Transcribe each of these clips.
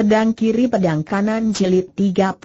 pedang kiri pedang kanan jilid 34.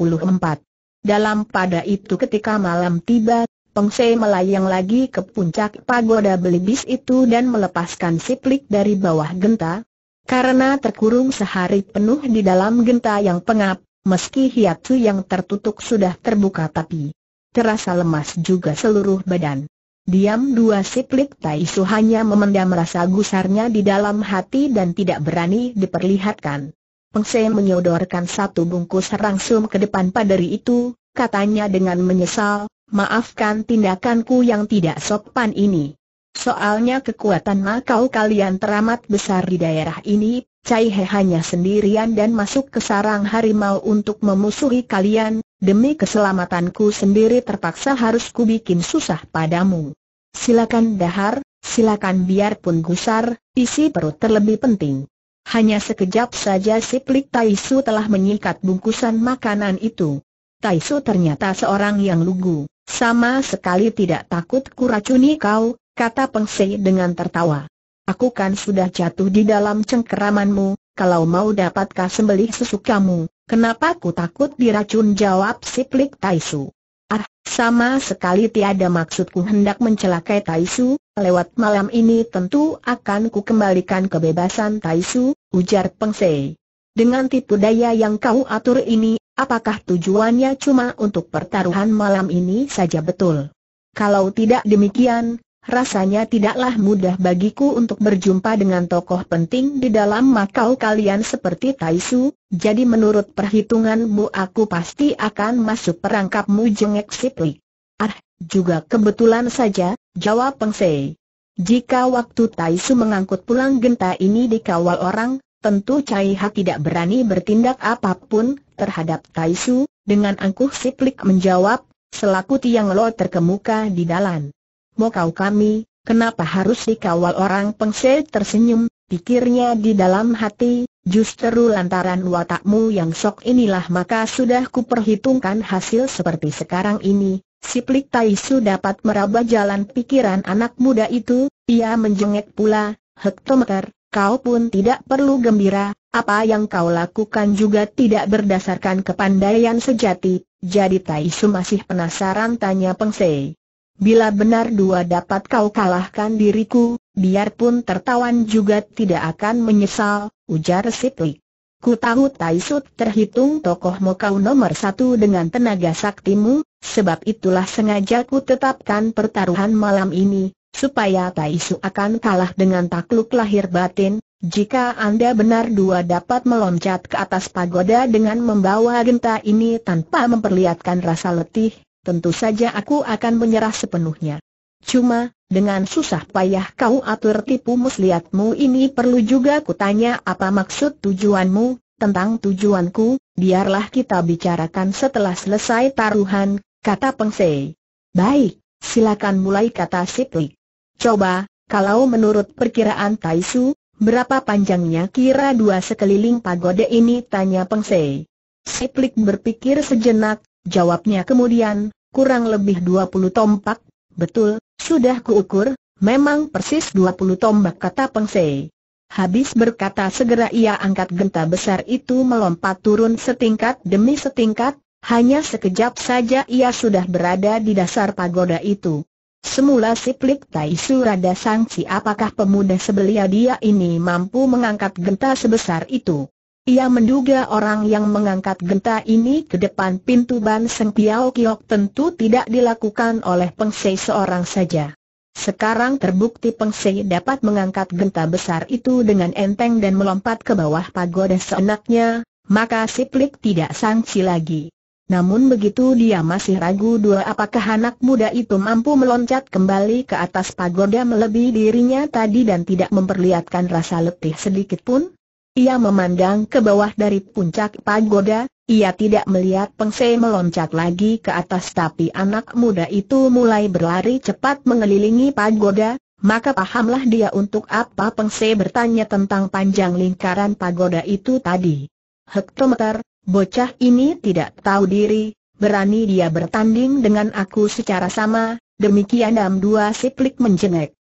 Dalam pada itu ketika malam tiba, Pengse melayang lagi ke puncak pagoda belibis itu dan melepaskan siplik dari bawah genta. Karena terkurung sehari penuh di dalam genta yang pengap, meski hiatsu yang tertutup sudah terbuka tapi terasa lemas juga seluruh badan. Diam dua siplik Taisu hanya memendam rasa gusarnya di dalam hati dan tidak berani diperlihatkan. Peng Se menyodorkan satu bungkus rangsum ke depan paderi itu, katanya dengan menyesal, maafkan tindakanku yang tidak sopan ini. Soalnya kekuatan makau kalian teramat besar di daerah ini, Cai He hanya sendirian dan masuk ke sarang harimau untuk memusuhi kalian, demi keselamatanku sendiri terpaksa harus kubikin susah padamu. Silakan dahar, silakan biarpun gusar, isi perut terlebih penting. Hanya sekejap saja Siplik Plik Taisu telah menyikat bungkusan makanan itu. Taisu ternyata seorang yang lugu, sama sekali tidak takut kuracuni kau, kata Peng Sei dengan tertawa. Aku kan sudah jatuh di dalam cengkeramanmu, kalau mau dapatkah sembelih susu kamu, kenapa ku takut diracun jawab Siplik Plik Taisu. Ah, sama sekali tiada maksudku hendak mencelakai Taisu, lewat malam ini tentu akan ku kembalikan kebebasan Taisu, ujar Peng Sei. Dengan tipu daya yang kau atur ini, apakah tujuannya cuma untuk pertaruhan malam ini saja betul? Kalau tidak demikian, rasanya tidaklah mudah bagiku untuk berjumpa dengan tokoh penting di dalam makau kalian seperti Taisu, jadi menurut perhitunganmu aku pasti akan masuk perangkapmu jengek sipli. Ah, juga kebetulan saja, jawab Peng Sei. Jika waktu Taisu mengangkut pulang genta ini dikawal orang, Tentu Cai Ha tidak berani bertindak apapun terhadap Tai Su, dengan angkuh Siplik menjawab, selaku Tiang Lo terkemuka di dalam. Mau kau kami, kenapa harus dikawal orang pengse tersenyum, pikirnya di dalam hati, Justru lantaran watakmu yang sok inilah maka sudah kuperhitungkan hasil seperti sekarang ini. Siplik Tai Su dapat meraba jalan pikiran anak muda itu, ia menjengek pula, hektometer, kau pun tidak perlu gembira, apa yang kau lakukan juga tidak berdasarkan kepandaian sejati, jadi Tai masih penasaran tanya Peng Sei. Bila benar dua dapat kau kalahkan diriku, biarpun tertawan juga tidak akan menyesal, ujar Sipli. Ku tahu Taishu terhitung tokohmu kau nomor satu dengan tenaga saktimu, sebab itulah sengaja ku tetapkan pertaruhan malam ini, supaya Taisu akan kalah dengan takluk lahir batin, jika Anda benar dua dapat meloncat ke atas pagoda dengan membawa genta ini tanpa memperlihatkan rasa letih, tentu saja aku akan menyerah sepenuhnya. Cuma, dengan susah payah kau atur tipu muslihatmu ini perlu juga kutanya apa maksud tujuanmu, tentang tujuanku, biarlah kita bicarakan setelah selesai taruhan, kata Pengsei. Baik, silakan mulai kata Siplik. Coba, kalau menurut perkiraan Taisu, berapa panjangnya kira dua sekeliling pagoda ini tanya Pengsei. Siplik berpikir sejenak, jawabnya kemudian, kurang lebih 20 tombak. betul, sudah kuukur, memang persis 20 tombak kata Sei. Habis berkata segera ia angkat genta besar itu melompat turun setingkat demi setingkat, hanya sekejap saja ia sudah berada di dasar pagoda itu. Semula siplik Plik Tai rada sangsi apakah pemuda sebelia dia ini mampu mengangkat genta sebesar itu. Ia menduga orang yang mengangkat genta ini ke depan pintu Ban Seng Piao Kiok tentu tidak dilakukan oleh Pengsei seorang saja. Sekarang terbukti Pengsei dapat mengangkat genta besar itu dengan enteng dan melompat ke bawah pagoda seenaknya, maka siplik tidak sangsi lagi. Namun begitu dia masih ragu dua apakah anak muda itu mampu meloncat kembali ke atas pagoda melebihi dirinya tadi dan tidak memperlihatkan rasa letih sedikit pun. Ia memandang ke bawah dari puncak pagoda, ia tidak melihat Pengse meloncat lagi ke atas tapi anak muda itu mulai berlari cepat mengelilingi pagoda, maka pahamlah dia untuk apa Pengse bertanya tentang panjang lingkaran pagoda itu tadi. Hektometer, Bocah ini tidak tahu diri, berani dia bertanding dengan aku secara sama, demikian dam dua siplik menjengek.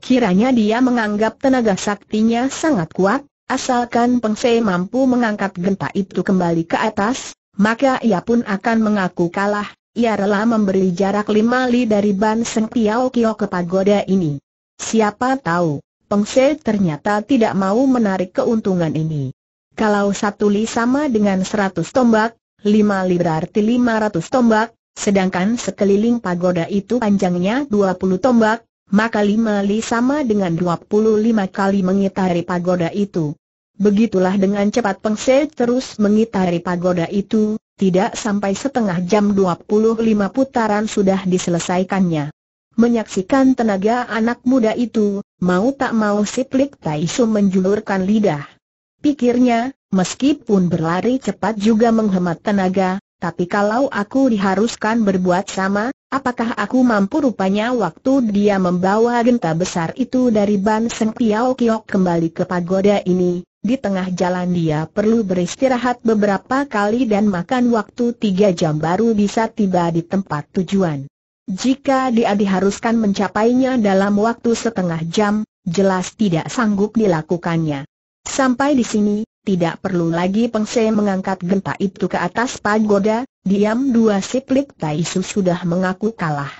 Kiranya dia menganggap tenaga saktinya sangat kuat, asalkan Pengse mampu mengangkat genta itu kembali ke atas, maka ia pun akan mengaku kalah, ia rela memberi jarak lima li dari Ban Seng tiao Kio ke pagoda ini. Siapa tahu, Pengse ternyata tidak mau menarik keuntungan ini. Kalau satu li sama dengan seratus tombak, lima li berarti lima ratus tombak, sedangkan sekeliling pagoda itu panjangnya dua puluh tombak, maka lima li sama dengan dua puluh lima kali mengitari pagoda itu. Begitulah dengan cepat Pengse terus mengitari pagoda itu, tidak sampai setengah jam dua puluh lima putaran sudah diselesaikannya. Menyaksikan tenaga anak muda itu, mau tak mau si Plik Taisu menjulurkan lidah. Pikirnya, meskipun berlari cepat juga menghemat tenaga, tapi kalau aku diharuskan berbuat sama, apakah aku mampu rupanya waktu dia membawa genta besar itu dari Ban Seng Piao Kiok kembali ke pagoda ini, di tengah jalan dia perlu beristirahat beberapa kali dan makan waktu tiga jam baru bisa tiba di tempat tujuan. Jika dia diharuskan mencapainya dalam waktu setengah jam, jelas tidak sanggup dilakukannya. Sampai di sini, tidak perlu lagi Peng mengangkat genta itu ke atas pagoda, diam dua siplik Taisu sudah mengaku kalah.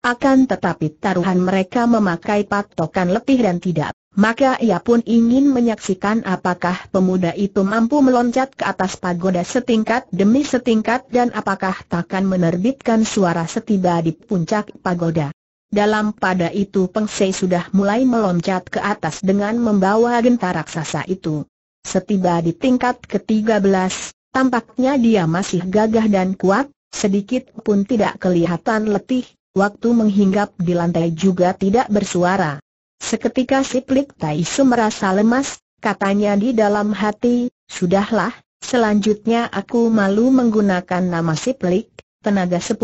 Akan tetapi taruhan mereka memakai patokan letih dan tidak, maka ia pun ingin menyaksikan apakah pemuda itu mampu meloncat ke atas pagoda setingkat demi setingkat dan apakah takkan menerbitkan suara setiba di puncak pagoda. Dalam pada itu Peng Sei sudah mulai meloncat ke atas dengan membawa genta raksasa itu. Setiba di tingkat ke-13, tampaknya dia masih gagah dan kuat, sedikit pun tidak kelihatan letih, waktu menghinggap di lantai juga tidak bersuara. Seketika si Plik Tai Su merasa lemas, katanya di dalam hati, sudahlah, selanjutnya aku malu menggunakan nama si Plik, tenaga 10,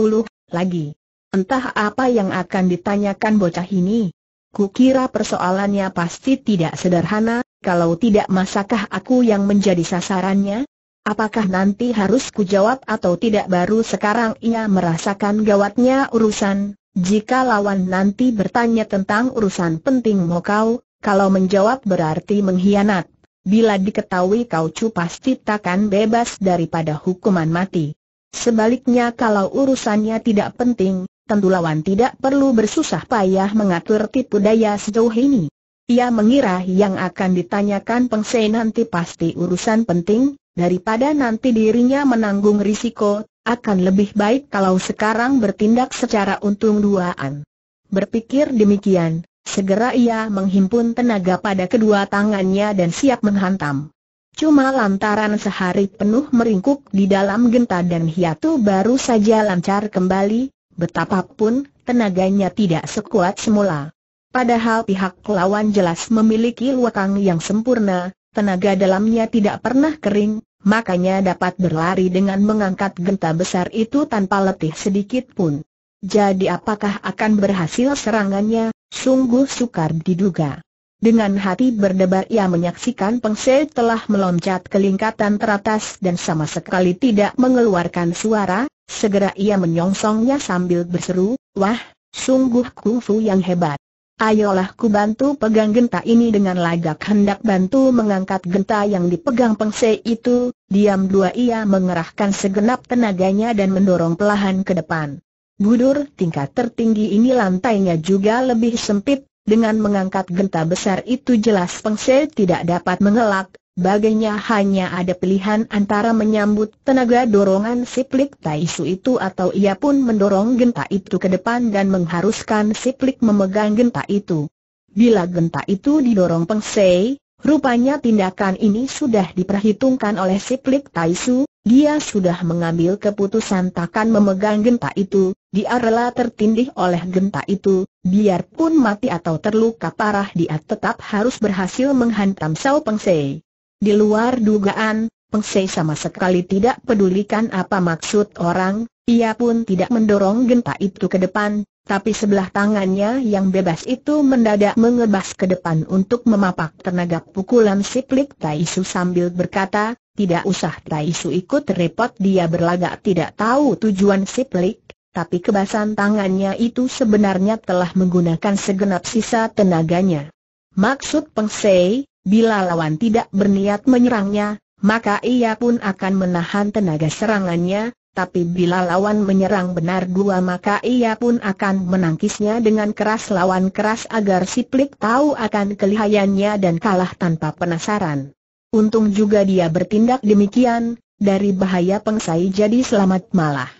lagi. Entah apa yang akan ditanyakan bocah ini. Kukira persoalannya pasti tidak sederhana, kalau tidak masakah aku yang menjadi sasarannya? Apakah nanti harus kujawab atau tidak baru sekarang ia merasakan gawatnya urusan? Jika lawan nanti bertanya tentang urusan penting mau kau, kalau menjawab berarti mengkhianat. Bila diketahui kau cu pasti takkan bebas daripada hukuman mati. Sebaliknya kalau urusannya tidak penting, tentu lawan tidak perlu bersusah payah mengatur tipu daya sejauh ini. Ia mengira yang akan ditanyakan pengsei nanti pasti urusan penting, daripada nanti dirinya menanggung risiko, akan lebih baik kalau sekarang bertindak secara untung duaan. Berpikir demikian, segera ia menghimpun tenaga pada kedua tangannya dan siap menghantam. Cuma lantaran sehari penuh meringkuk di dalam genta dan hiatu baru saja lancar kembali, betapapun tenaganya tidak sekuat semula. Padahal pihak lawan jelas memiliki luakang yang sempurna, tenaga dalamnya tidak pernah kering, makanya dapat berlari dengan mengangkat genta besar itu tanpa letih sedikit pun. Jadi apakah akan berhasil serangannya, sungguh sukar diduga. Dengan hati berdebar ia menyaksikan Peng Se telah meloncat ke lingkatan teratas dan sama sekali tidak mengeluarkan suara, segera ia menyongsongnya sambil berseru, Wah, sungguh kufu yang hebat. Ayolah ku bantu pegang genta ini dengan lagak hendak bantu mengangkat genta yang dipegang Peng Se itu, diam dua ia mengerahkan segenap tenaganya dan mendorong pelahan ke depan. Budur tingkat tertinggi ini lantainya juga lebih sempit, dengan mengangkat genta besar itu jelas Pengse tidak dapat mengelak, baginya hanya ada pilihan antara menyambut tenaga dorongan siplik Taisu itu atau ia pun mendorong genta itu ke depan dan mengharuskan siplik memegang genta itu. Bila genta itu didorong Pengse, rupanya tindakan ini sudah diperhitungkan oleh siplik Taisu, dia sudah mengambil keputusan takkan memegang genta itu, dia rela tertindih oleh genta itu, biarpun mati atau terluka parah dia tetap harus berhasil menghantam Sao Pengsei. Di luar dugaan, Pengsei sama sekali tidak pedulikan apa maksud orang, ia pun tidak mendorong genta itu ke depan, tapi sebelah tangannya yang bebas itu mendadak mengebas ke depan untuk memapak tenaga pukulan siplik Tai Su sambil berkata, tidak usah Taisu ikut repot dia berlagak tidak tahu tujuan si pelik, tapi kebasan tangannya itu sebenarnya telah menggunakan segenap sisa tenaganya. Maksud Peng Sei, bila lawan tidak berniat menyerangnya, maka ia pun akan menahan tenaga serangannya, tapi bila lawan menyerang benar dua, maka ia pun akan menangkisnya dengan keras lawan keras agar si pelik tahu akan kelihayannya dan kalah tanpa penasaran. Untung juga dia bertindak demikian, dari bahaya pengsai jadi selamat malah.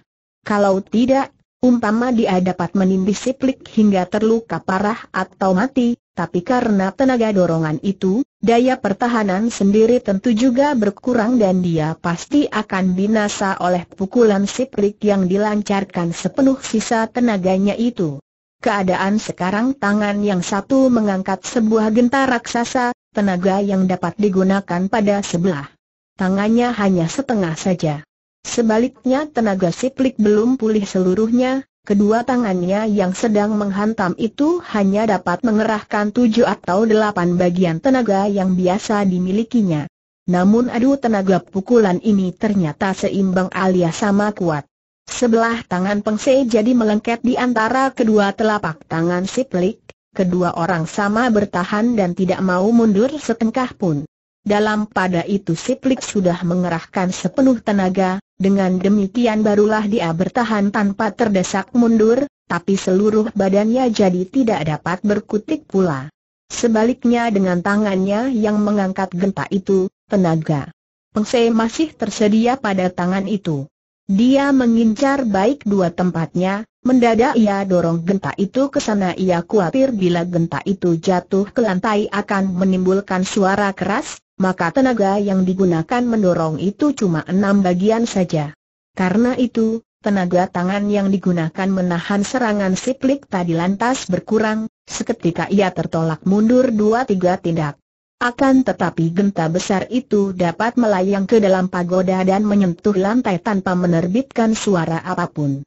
Kalau tidak, umpama dia dapat menindih siplik hingga terluka parah atau mati, tapi karena tenaga dorongan itu, daya pertahanan sendiri tentu juga berkurang dan dia pasti akan binasa oleh pukulan siplik yang dilancarkan sepenuh sisa tenaganya itu. Keadaan sekarang tangan yang satu mengangkat sebuah genta raksasa, tenaga yang dapat digunakan pada sebelah tangannya hanya setengah saja. Sebaliknya tenaga siplik belum pulih seluruhnya, kedua tangannya yang sedang menghantam itu hanya dapat mengerahkan tujuh atau delapan bagian tenaga yang biasa dimilikinya. Namun adu tenaga pukulan ini ternyata seimbang alias sama kuat. Sebelah tangan Pengse jadi melengket di antara kedua telapak tangan siplik, kedua orang sama bertahan dan tidak mau mundur setengkah pun. Dalam pada itu Siplik sudah mengerahkan sepenuh tenaga, dengan demikian barulah dia bertahan tanpa terdesak mundur, tapi seluruh badannya jadi tidak dapat berkutik pula. Sebaliknya dengan tangannya yang mengangkat genta itu, tenaga pengse masih tersedia pada tangan itu. Dia mengincar baik dua tempatnya, mendadak ia dorong genta itu ke sana ia khawatir bila genta itu jatuh ke lantai akan menimbulkan suara keras, maka tenaga yang digunakan mendorong itu cuma enam bagian saja. Karena itu, tenaga tangan yang digunakan menahan serangan siplik tadi lantas berkurang, seketika ia tertolak mundur dua tiga tindak. Akan tetapi genta besar itu dapat melayang ke dalam pagoda dan menyentuh lantai tanpa menerbitkan suara apapun.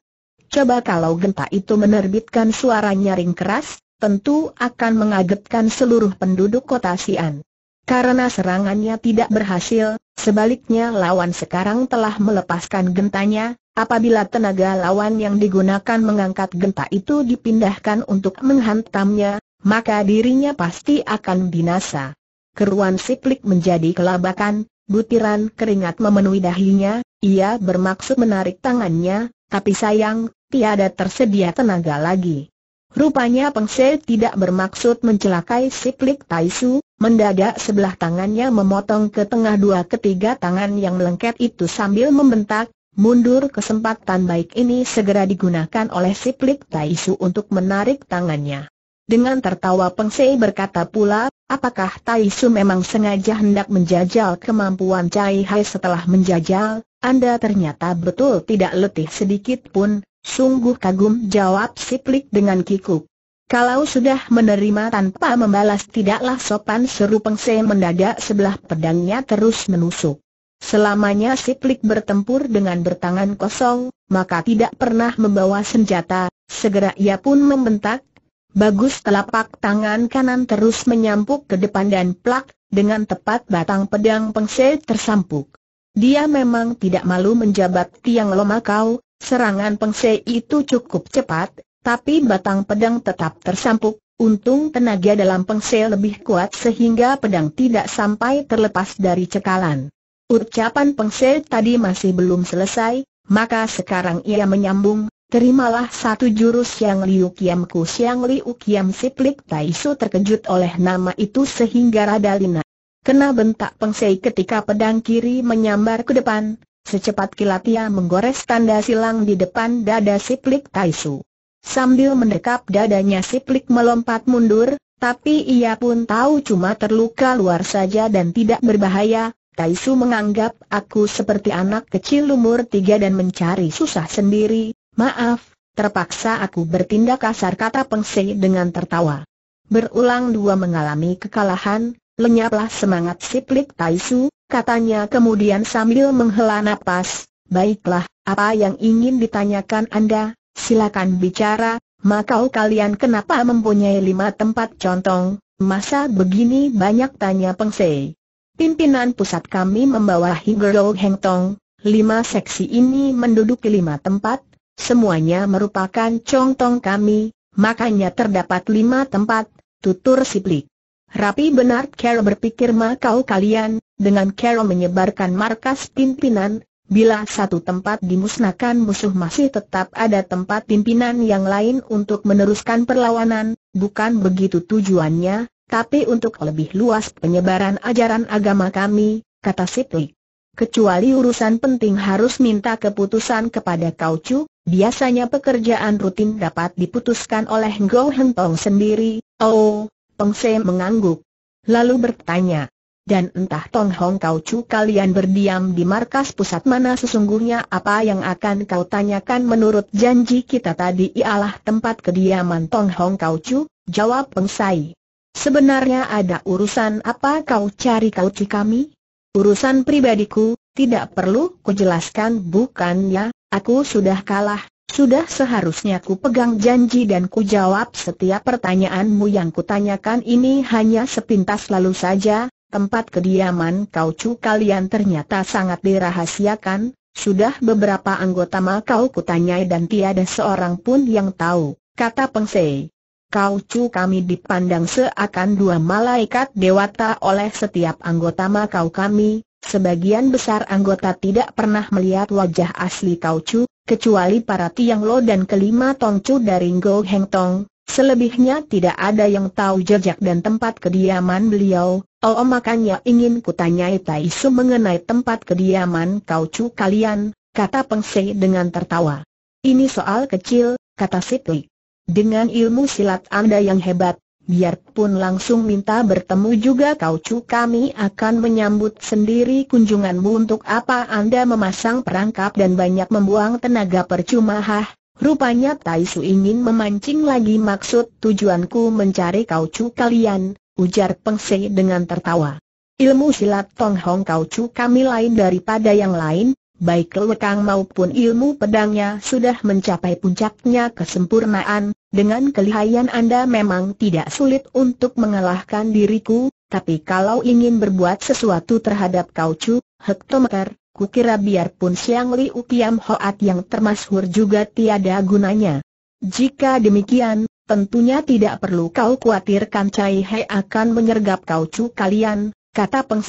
Coba kalau genta itu menerbitkan suara nyaring keras, tentu akan mengagetkan seluruh penduduk kota Sian. Karena serangannya tidak berhasil, sebaliknya lawan sekarang telah melepaskan gentanya, apabila tenaga lawan yang digunakan mengangkat genta itu dipindahkan untuk menghantamnya, maka dirinya pasti akan binasa keruan siplik menjadi kelabakan, butiran keringat memenuhi dahinya, ia bermaksud menarik tangannya, tapi sayang, tiada tersedia tenaga lagi. Rupanya Pengse tidak bermaksud mencelakai Siplik Taisu, mendadak sebelah tangannya memotong ke tengah dua ketiga tangan yang lengket itu sambil membentak, mundur kesempatan baik ini segera digunakan oleh Siplik Taisu untuk menarik tangannya. Dengan tertawa Pengsei berkata pula, apakah Tai Su memang sengaja hendak menjajal kemampuan Cai Hai setelah menjajal, Anda ternyata betul tidak letih sedikit pun, sungguh kagum jawab Siplik dengan kikuk. Kalau sudah menerima tanpa membalas tidaklah sopan seru Pengsei mendadak sebelah pedangnya terus menusuk. Selamanya Siplik bertempur dengan bertangan kosong, maka tidak pernah membawa senjata, segera ia pun membentak, Bagus telapak tangan kanan terus menyampuk ke depan dan plak, dengan tepat batang pedang pengse tersampuk. Dia memang tidak malu menjabat tiang loma kau, serangan pengse itu cukup cepat, tapi batang pedang tetap tersampuk, Untung tenaga dalam pengse lebih kuat sehingga pedang tidak sampai terlepas dari cekalan. Ucapan pengse tadi masih belum selesai, maka sekarang ia menyambung, Terimalah satu jurus yang Liu Kiam Ku Siang Liu Kiam Siplik Taisu terkejut oleh nama itu sehingga rada lina. Kena bentak pengsei ketika pedang kiri menyambar ke depan, secepat kilat ia menggores tanda silang di depan dada Siplik Taisu. Sambil mendekap dadanya Siplik melompat mundur, tapi ia pun tahu cuma terluka luar saja dan tidak berbahaya, Taisu menganggap aku seperti anak kecil umur tiga dan mencari susah sendiri, Maaf, terpaksa aku bertindak kasar kata Peng Sei dengan tertawa. Berulang dua mengalami kekalahan, lenyaplah semangat Siplik Su, katanya kemudian sambil menghela napas, baiklah, apa yang ingin ditanyakan Anda, silakan bicara, makau kalian kenapa mempunyai lima tempat contong, masa begini banyak tanya Peng Sei. Pimpinan pusat kami membawahi Higero Heng Tong, lima seksi ini menduduki lima tempat, semuanya merupakan contong kami, makanya terdapat lima tempat, tutur Siplik. Rapi benar Carol berpikir makau kalian, dengan Carol menyebarkan markas pimpinan, bila satu tempat dimusnahkan musuh masih tetap ada tempat pimpinan yang lain untuk meneruskan perlawanan, bukan begitu tujuannya, tapi untuk lebih luas penyebaran ajaran agama kami, kata Siplik. Kecuali urusan penting harus minta keputusan kepada Cuk, Biasanya pekerjaan rutin dapat diputuskan oleh Ngo Tong sendiri, oh, Peng Se mengangguk. Lalu bertanya, dan entah Tong Hong Kau Chu kalian berdiam di markas pusat mana sesungguhnya apa yang akan kau tanyakan menurut janji kita tadi ialah tempat kediaman Tong Hong Kau Chu, jawab Peng Sai. Sebenarnya ada urusan apa kau cari kau Ci kami? Urusan pribadiku, tidak perlu kujelaskan bukan ya? Aku sudah kalah, sudah seharusnya ku pegang janji dan ku jawab setiap pertanyaanmu yang kutanyakan ini hanya sepintas lalu saja, tempat kediaman kau cu kalian ternyata sangat dirahasiakan, sudah beberapa anggota Makau kutanyai dan tiada seorang pun yang tahu, kata Kau cu kami dipandang seakan dua malaikat dewata oleh setiap anggota Makau kami, Sebagian besar anggota tidak pernah melihat wajah asli Chu, kecuali para Tiang Lo dan kelima Chu dari Ngo Heng Tong, selebihnya tidak ada yang tahu jejak dan tempat kediaman beliau. Oh, oh makanya ingin kutanyai Su mengenai tempat kediaman Chu kalian, kata Peng Se dengan tertawa. Ini soal kecil, kata Sitlik. Dengan ilmu silat Anda yang hebat, biarpun langsung minta bertemu juga kau cu kami akan menyambut sendiri kunjunganmu untuk apa Anda memasang perangkap dan banyak membuang tenaga percuma hah. Rupanya Tai Su ingin memancing lagi maksud tujuanku mencari kau cu kalian, ujar Peng Se dengan tertawa. Ilmu silat Tong Hong kau cu kami lain daripada yang lain, baik kelekang maupun ilmu pedangnya sudah mencapai puncaknya kesempurnaan, dengan kelihayan Anda memang tidak sulit untuk mengalahkan diriku, tapi kalau ingin berbuat sesuatu terhadap kau Chu, Hektometer, kukira biarpun Siang li ukiam Hoat yang termasyhur juga tiada gunanya. Jika demikian, tentunya tidak perlu kau khawatirkan Cai He akan menyergap kau cu kalian, kata Peng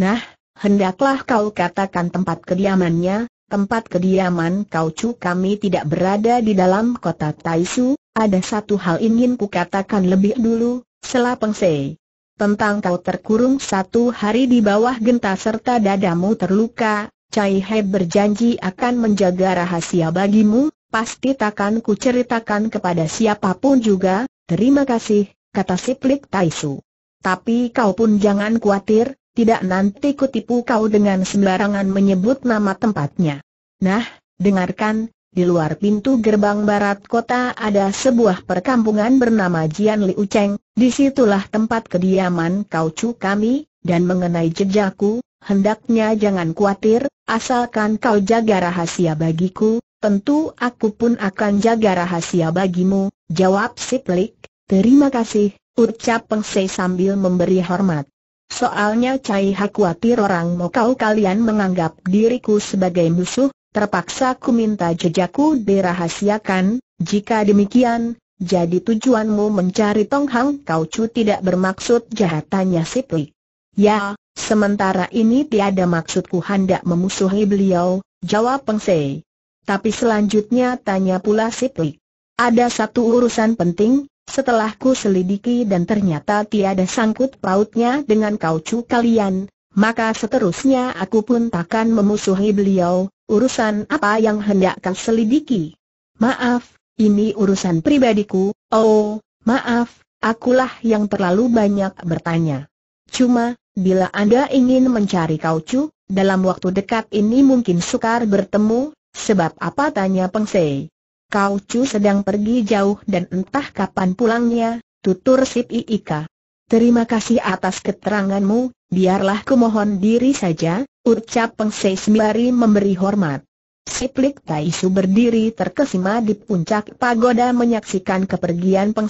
Nah, Hendaklah kau katakan tempat kediamannya, tempat kediaman kau cu kami tidak berada di dalam kota Taisu, ada satu hal ingin ku katakan lebih dulu, selapeng sei. Tentang kau terkurung satu hari di bawah genta serta dadamu terluka, Cai He berjanji akan menjaga rahasia bagimu, pasti takkan ceritakan kepada siapapun juga, terima kasih, kata siplik Taisu. Tapi kau pun jangan khawatir, tidak nanti kutipu kau dengan sembarangan menyebut nama tempatnya. Nah, dengarkan, di luar pintu gerbang barat kota ada sebuah perkampungan bernama Jian Li Cheng, disitulah tempat kediaman kau cu kami, dan mengenai jejakku, hendaknya jangan khawatir, asalkan kau jaga rahasia bagiku, tentu aku pun akan jaga rahasia bagimu, jawab si pelik, terima kasih, ucap Peng sambil memberi hormat. Soalnya Cai khawatir orang mau kau kalian menganggap diriku sebagai musuh, terpaksa ku minta jejakku dirahasiakan, jika demikian, jadi tujuanmu mencari Tong Hang Kau Chu tidak bermaksud jahat jahatannya Pui. Ya, sementara ini tiada maksudku hendak memusuhi beliau, jawab Peng Sei. Tapi selanjutnya tanya pula Pui. Ada satu urusan penting, setelah ku selidiki dan ternyata tiada sangkut pautnya dengan kaucu kalian, maka seterusnya aku pun takkan memusuhi beliau, urusan apa yang hendak kau selidiki? Maaf, ini urusan pribadiku, oh, maaf, akulah yang terlalu banyak bertanya. Cuma, bila Anda ingin mencari kaucu, dalam waktu dekat ini mungkin sukar bertemu, sebab apa tanya Peng Sei. Kau Chu sedang pergi jauh dan entah kapan pulangnya, tutur Sip Iika. Terima kasih atas keteranganmu, biarlah kumohon diri saja, ucap Peng Sembari memberi hormat. Siplik Taisu berdiri terkesima di puncak pagoda menyaksikan kepergian Peng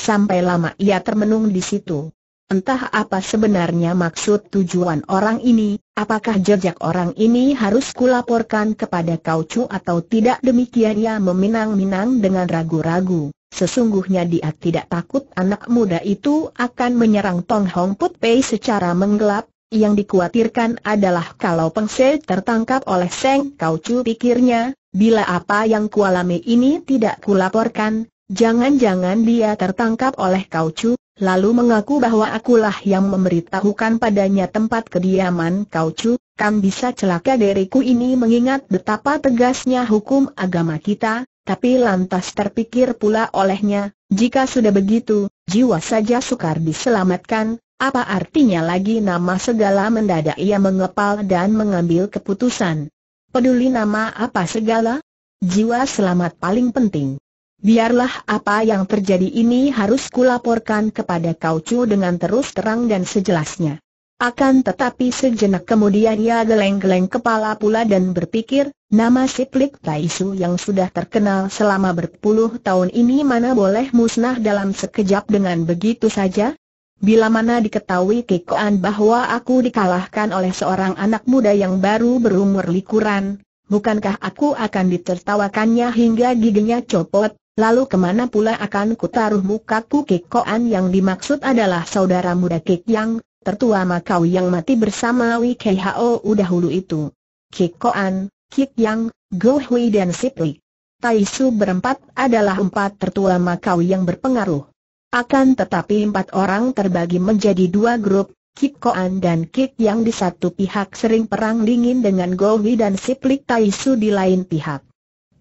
sampai lama ia termenung di situ. Entah apa sebenarnya maksud tujuan orang ini, Apakah jejak orang ini harus kulaporkan kepada kau cu atau tidak demikian ia meminang-minang dengan ragu-ragu. Sesungguhnya dia tidak takut anak muda itu akan menyerang Tong Hong Put Pei secara menggelap, yang dikhawatirkan adalah kalau Peng Se tertangkap oleh Seng Kau Chu pikirnya, bila apa yang kualami ini tidak kulaporkan, jangan-jangan dia tertangkap oleh Kau Chu, lalu mengaku bahwa akulah yang memberitahukan padanya tempat kediaman Kau Cu, kan bisa celaka diriku ini mengingat betapa tegasnya hukum agama kita, tapi lantas terpikir pula olehnya, jika sudah begitu, jiwa saja sukar diselamatkan, apa artinya lagi nama segala mendadak ia mengepal dan mengambil keputusan. Peduli nama apa segala? Jiwa selamat paling penting. Biarlah apa yang terjadi ini harus kulaporkan kepada Kau Chu dengan terus terang dan sejelasnya. Akan tetapi sejenak kemudian ia geleng-geleng kepala pula dan berpikir, nama Siplik Taisu yang sudah terkenal selama berpuluh tahun ini mana boleh musnah dalam sekejap dengan begitu saja? Bila mana diketahui kekoan bahwa aku dikalahkan oleh seorang anak muda yang baru berumur likuran, bukankah aku akan ditertawakannya hingga giginya copot? Lalu kemana pula akan kutaruh mukaku Kikoan yang dimaksud adalah saudara muda Kek Yang, tertua Makau yang mati bersama Wei Hao dahulu itu. Kikoan, Kek Yang, Go Hui dan Sipli. Taisu berempat adalah empat tertua Makau yang berpengaruh. Akan tetapi empat orang terbagi menjadi dua grup, Kik Koan dan Kik yang di satu pihak sering perang dingin dengan Gowi dan Siplik Taisu di lain pihak.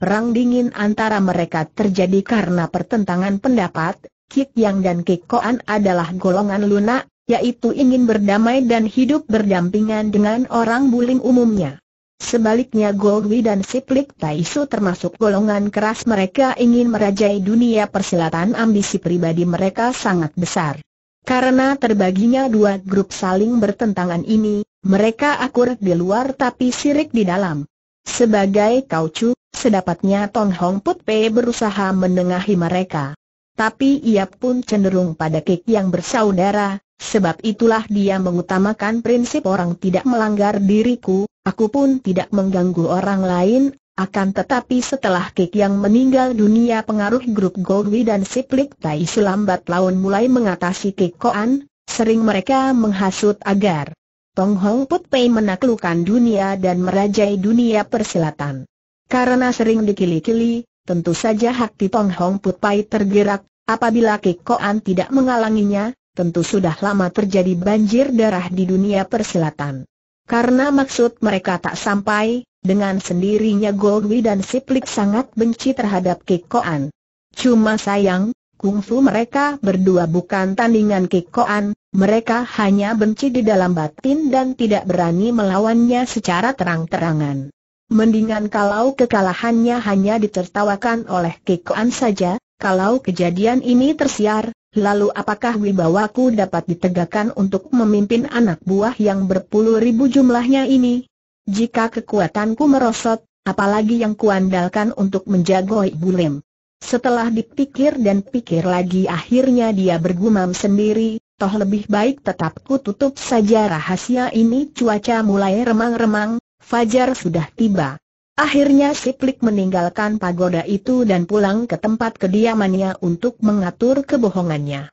Perang dingin antara mereka terjadi karena pertentangan pendapat, Kik Yang dan Kik Koan adalah golongan lunak, yaitu ingin berdamai dan hidup berdampingan dengan orang buling umumnya. Sebaliknya Goldwi dan Siplik Taisu termasuk golongan keras mereka ingin merajai dunia persilatan ambisi pribadi mereka sangat besar. Karena terbaginya dua grup saling bertentangan ini, mereka akur di luar tapi sirik di dalam. Sebagai kaucu, Sedapatnya Tong Hong Put Pei berusaha menengahi mereka. Tapi ia pun cenderung pada kek yang bersaudara, sebab itulah dia mengutamakan prinsip orang tidak melanggar diriku, aku pun tidak mengganggu orang lain, akan tetapi setelah kek yang meninggal dunia pengaruh grup Goldwi dan Siplik Tai selambat laun mulai mengatasi kek Koan, sering mereka menghasut agar Tong Hong Put Pei menaklukkan dunia dan merajai dunia persilatan. Karena sering dikili-kili, tentu saja hati Tong Hong Put Pai tergerak, apabila Kekoan tidak mengalanginya, tentu sudah lama terjadi banjir darah di dunia persilatan. Karena maksud mereka tak sampai, dengan sendirinya Goldwi dan Siplik sangat benci terhadap Kekoan. Cuma sayang, kungfu mereka berdua bukan tandingan Kekoan, mereka hanya benci di dalam batin dan tidak berani melawannya secara terang-terangan. Mendingan kalau kekalahannya hanya ditertawakan oleh Kekoan saja, kalau kejadian ini tersiar, lalu apakah wibawaku dapat ditegakkan untuk memimpin anak buah yang berpuluh ribu jumlahnya ini? Jika kekuatanku merosot, apalagi yang kuandalkan untuk menjagoi bulim? Setelah dipikir dan pikir lagi akhirnya dia bergumam sendiri, toh lebih baik tetap ku tutup saja rahasia ini cuaca mulai remang-remang, Fajar sudah tiba. Akhirnya Siplik meninggalkan pagoda itu dan pulang ke tempat kediamannya untuk mengatur kebohongannya.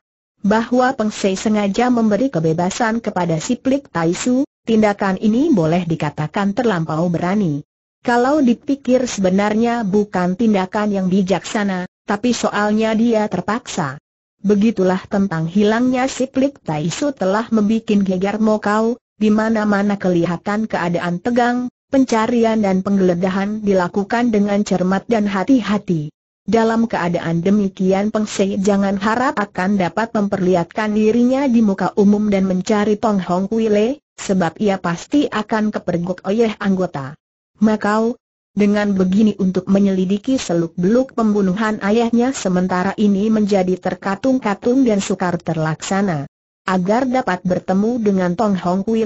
Bahwa Pengsei sengaja memberi kebebasan kepada Siplik Taisu, tindakan ini boleh dikatakan terlampau berani. Kalau dipikir sebenarnya bukan tindakan yang bijaksana, tapi soalnya dia terpaksa. Begitulah tentang hilangnya Siplik Taisu telah membuat Gegar Mokau, di mana-mana kelihatan keadaan tegang, pencarian dan penggeledahan dilakukan dengan cermat dan hati-hati. Dalam keadaan demikian Peng Sei jangan harap akan dapat memperlihatkan dirinya di muka umum dan mencari Tong Hong Kui Le, sebab ia pasti akan kepergok oleh anggota. Makau, dengan begini untuk menyelidiki seluk-beluk pembunuhan ayahnya sementara ini menjadi terkatung-katung dan sukar terlaksana agar dapat bertemu dengan Tong Hong Kui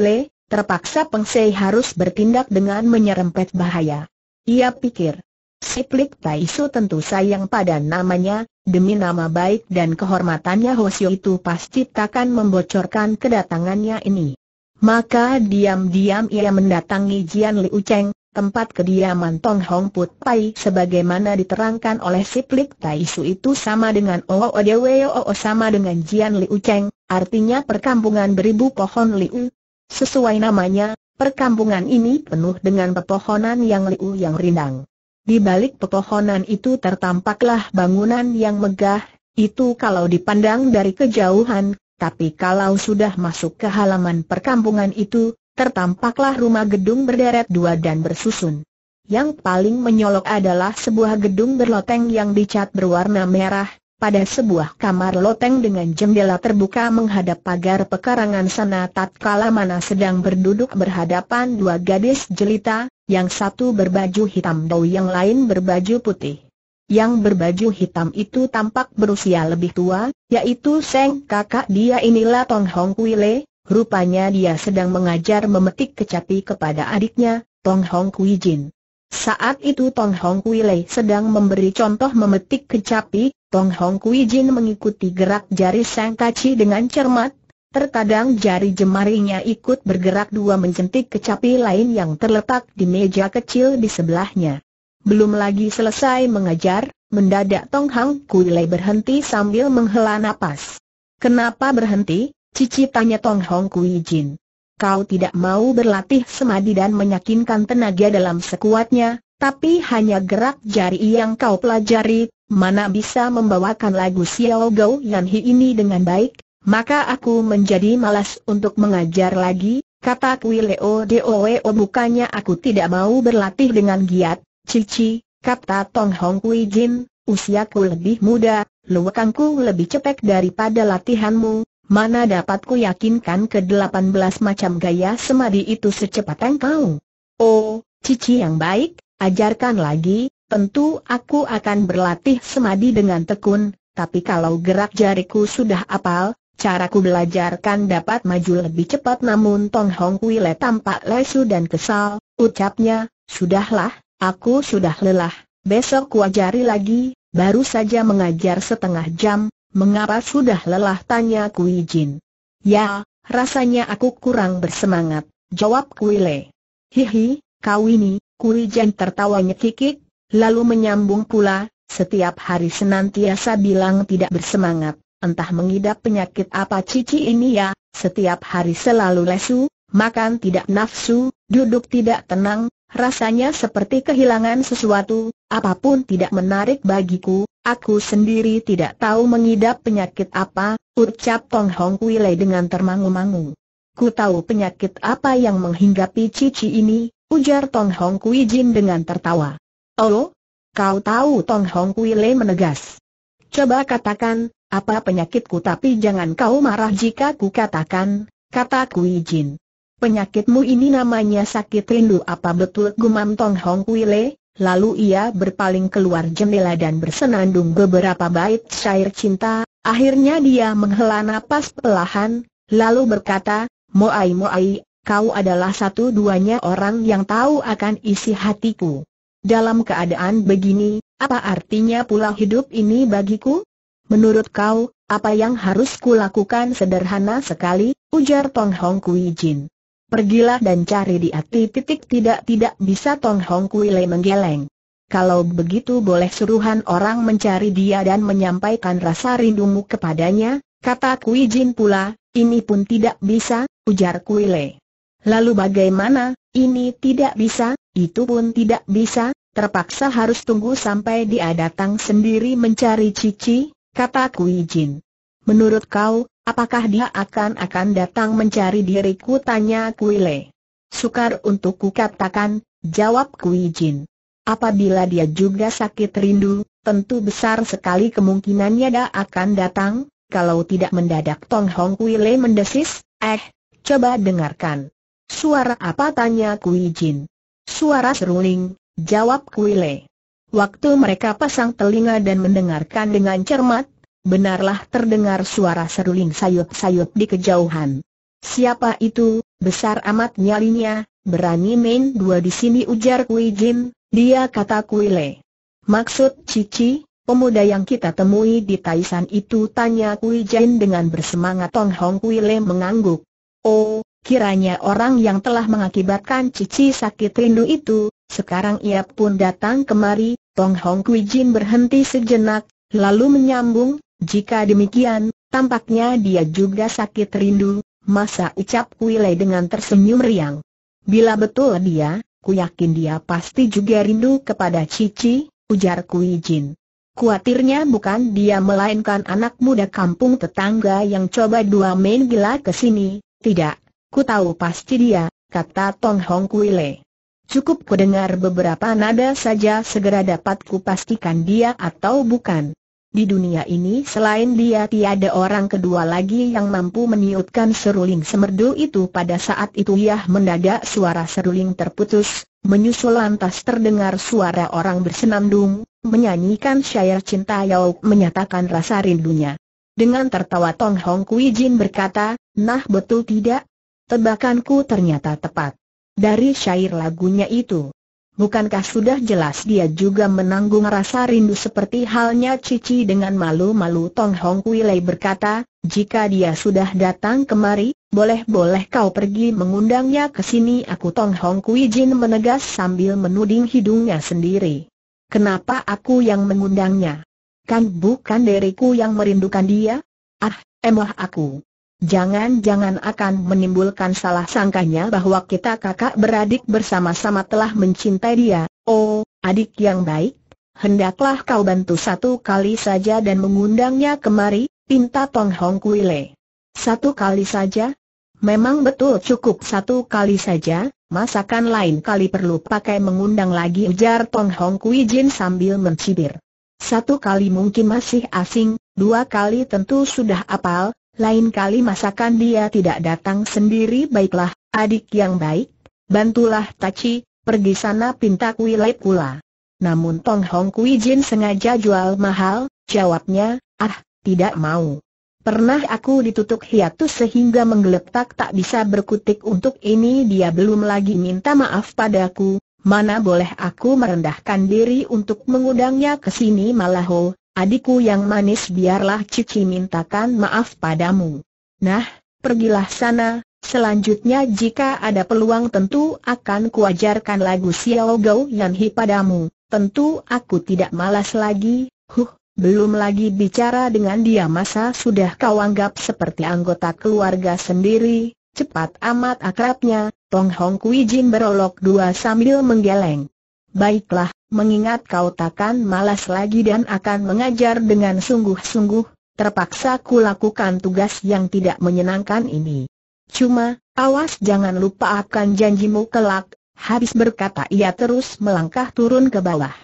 terpaksa Peng Sei harus bertindak dengan menyerempet bahaya. Ia pikir, Siplik Taisu tentu sayang pada namanya, demi nama baik dan kehormatannya Hosio itu pasti takkan membocorkan kedatangannya ini. Maka diam-diam ia mendatangi Jian Liu Cheng, tempat kediaman Tong Hong Put Pai sebagaimana diterangkan oleh Siplik Taisu itu sama dengan Oo Oo sama dengan Jian Liu Cheng, artinya perkampungan beribu pohon liu. Sesuai namanya, perkampungan ini penuh dengan pepohonan yang liu yang rindang. Di balik pepohonan itu tertampaklah bangunan yang megah, itu kalau dipandang dari kejauhan, tapi kalau sudah masuk ke halaman perkampungan itu, tertampaklah rumah gedung berderet dua dan bersusun. Yang paling menyolok adalah sebuah gedung berloteng yang dicat berwarna merah, pada sebuah kamar loteng dengan jendela terbuka menghadap pagar pekarangan sana tatkala mana sedang berduduk berhadapan dua gadis jelita, yang satu berbaju hitam dan yang lain berbaju putih. Yang berbaju hitam itu tampak berusia lebih tua, yaitu Seng kakak dia inilah Tong Hong Kuile, rupanya dia sedang mengajar memetik kecapi kepada adiknya, Tong Hong Kui Jin. Saat itu Tong Hong Le sedang memberi contoh memetik kecapi, Tong Hong Kui Jin mengikuti gerak jari Sang Kaci dengan cermat, terkadang jari jemarinya ikut bergerak dua menjentik kecapi lain yang terletak di meja kecil di sebelahnya. Belum lagi selesai mengajar, mendadak Tong Hong Kui Lei berhenti sambil menghela napas. Kenapa berhenti? Cici tanya Tong Hong Kui Jin. Kau tidak mau berlatih semadi dan menyakinkan tenaga dalam sekuatnya, tapi hanya gerak jari yang kau pelajari, mana bisa membawakan lagu Xiao Gou Yan Hi ini dengan baik, maka aku menjadi malas untuk mengajar lagi, kata Kui Leo Doeo oh, bukannya aku tidak mau berlatih dengan giat, Cici, kata Tong Hong Kui Jin, usiaku lebih muda, luwakanku lebih cepek daripada latihanmu, mana dapat ku yakinkan ke-18 macam gaya semadi itu secepat engkau. Oh, Cici yang baik, Ajarkan lagi, tentu aku akan berlatih semadi dengan tekun, tapi kalau gerak jariku sudah apal, caraku belajarkan dapat maju lebih cepat namun Tong Hong Kui tampak lesu dan kesal, ucapnya, sudahlah, aku sudah lelah, besok kuajari lagi, baru saja mengajar setengah jam, mengapa sudah lelah tanya Kui Jin. Ya, rasanya aku kurang bersemangat, jawab Kui Le. Hihi, kau ini, Kui Jen tertawa nyekikik, lalu menyambung pula, setiap hari senantiasa bilang tidak bersemangat, entah mengidap penyakit apa cici ini ya, setiap hari selalu lesu, makan tidak nafsu, duduk tidak tenang, rasanya seperti kehilangan sesuatu, apapun tidak menarik bagiku, aku sendiri tidak tahu mengidap penyakit apa, ucap Tong Hong Lei dengan termangu-mangu. Ku tahu penyakit apa yang menghinggapi Cici ini, ujar Tong Hong Kui Jin dengan tertawa. Oh, kau tahu Tong Hong Kui Le menegas. Coba katakan, apa penyakitku tapi jangan kau marah jika ku katakan, kata Kui Jin. Penyakitmu ini namanya sakit rindu apa betul gumam Tong Hong Kui Le? Lalu ia berpaling keluar jendela dan bersenandung beberapa bait syair cinta, akhirnya dia menghela napas perlahan, lalu berkata, Moai Moai, kau adalah satu-duanya orang yang tahu akan isi hatiku. Dalam keadaan begini, apa artinya pula hidup ini bagiku? Menurut kau, apa yang harus kulakukan sederhana sekali, ujar Tong Hong Kui Jin. Pergilah dan cari di hati titik tidak-tidak bisa Tong Hong Kui Le menggeleng. Kalau begitu boleh suruhan orang mencari dia dan menyampaikan rasa rindumu kepadanya, kata Kui Jin pula, ini pun tidak bisa, ujar Kui Le. Lalu bagaimana, ini tidak bisa, itu pun tidak bisa, terpaksa harus tunggu sampai dia datang sendiri mencari Cici, kata Kui Jin. Menurut kau, apakah dia akan-akan datang mencari diriku tanya Kui Le. Sukar untuk kukatakan, jawab Kui Jin. Apabila dia juga sakit rindu, tentu besar sekali kemungkinannya dia akan datang, kalau tidak mendadak Tong Hong Kui Le mendesis, eh, coba dengarkan. Suara apa tanya Kui Jin? Suara seruling, jawab Kui Le. Waktu mereka pasang telinga dan mendengarkan dengan cermat, benarlah terdengar suara seruling sayup-sayup di kejauhan. Siapa itu, besar amat nyalinya, berani main dua di sini ujar Kui Jin, dia kata Kui Le. Maksud Cici, pemuda yang kita temui di Taisan itu tanya Kui Jin dengan bersemangat Tong Hong Kui Le mengangguk. Oh, Kiranya orang yang telah mengakibatkan Cici sakit rindu itu, sekarang ia pun datang kemari, Tong Hong Kui Jin berhenti sejenak, lalu menyambung, jika demikian, tampaknya dia juga sakit rindu, masa ucap Kui Lei dengan tersenyum riang. Bila betul dia, ku yakin dia pasti juga rindu kepada Cici, ujar Kui Jin. Kuatirnya bukan dia melainkan anak muda kampung tetangga yang coba dua main gila ke sini, tidak, Ku tahu pasti dia, kata Tong Hong Kuile. Cukup ku dengar beberapa nada saja segera dapat ku pastikan dia atau bukan. Di dunia ini selain dia tiada orang kedua lagi yang mampu meniutkan seruling semerdu itu pada saat itu ia mendadak suara seruling terputus, menyusul lantas terdengar suara orang bersenandung, menyanyikan syair cinta Yau menyatakan rasa rindunya. Dengan tertawa Tong Hong Kui Jin berkata, nah betul tidak, Tebakanku ternyata tepat. Dari syair lagunya itu. Bukankah sudah jelas dia juga menanggung rasa rindu seperti halnya Cici dengan malu-malu Tong Hong Kuilei berkata, jika dia sudah datang kemari, boleh-boleh kau pergi mengundangnya ke sini aku Tong Hong Kui Jin menegas sambil menuding hidungnya sendiri. Kenapa aku yang mengundangnya? Kan bukan diriku yang merindukan dia? Ah, emoh aku. Jangan-jangan akan menimbulkan salah sangkanya bahwa kita kakak beradik bersama-sama telah mencintai dia. Oh, adik yang baik, hendaklah kau bantu satu kali saja dan mengundangnya kemari, pinta Tong Hong Kuile. Satu kali saja? Memang betul cukup satu kali saja, masakan lain kali perlu pakai mengundang lagi ujar Tong Hong Kui Jin sambil mencibir. Satu kali mungkin masih asing, dua kali tentu sudah apal, lain kali masakan dia tidak datang sendiri baiklah, adik yang baik, bantulah Taci pergi sana pinta Lai pula. Namun Tong Hong Kui Jin sengaja jual mahal, jawabnya, ah, tidak mau. Pernah aku ditutup hiatus sehingga menggeletak tak bisa berkutik untuk ini dia belum lagi minta maaf padaku, mana boleh aku merendahkan diri untuk mengundangnya ke sini malah ho, oh, Adikku yang manis biarlah Cici mintakan maaf padamu. Nah, pergilah sana, selanjutnya jika ada peluang tentu akan kuajarkan lagu Xiao Gou Yan Hi padamu, tentu aku tidak malas lagi, huh, belum lagi bicara dengan dia masa sudah kau anggap seperti anggota keluarga sendiri, cepat amat akrabnya, Tong Hong Kui Jin berolok dua sambil menggeleng. Baiklah, mengingat kau takkan malas lagi dan akan mengajar dengan sungguh-sungguh, terpaksa ku lakukan tugas yang tidak menyenangkan ini. Cuma, awas jangan lupa akan janjimu kelak, habis berkata ia terus melangkah turun ke bawah.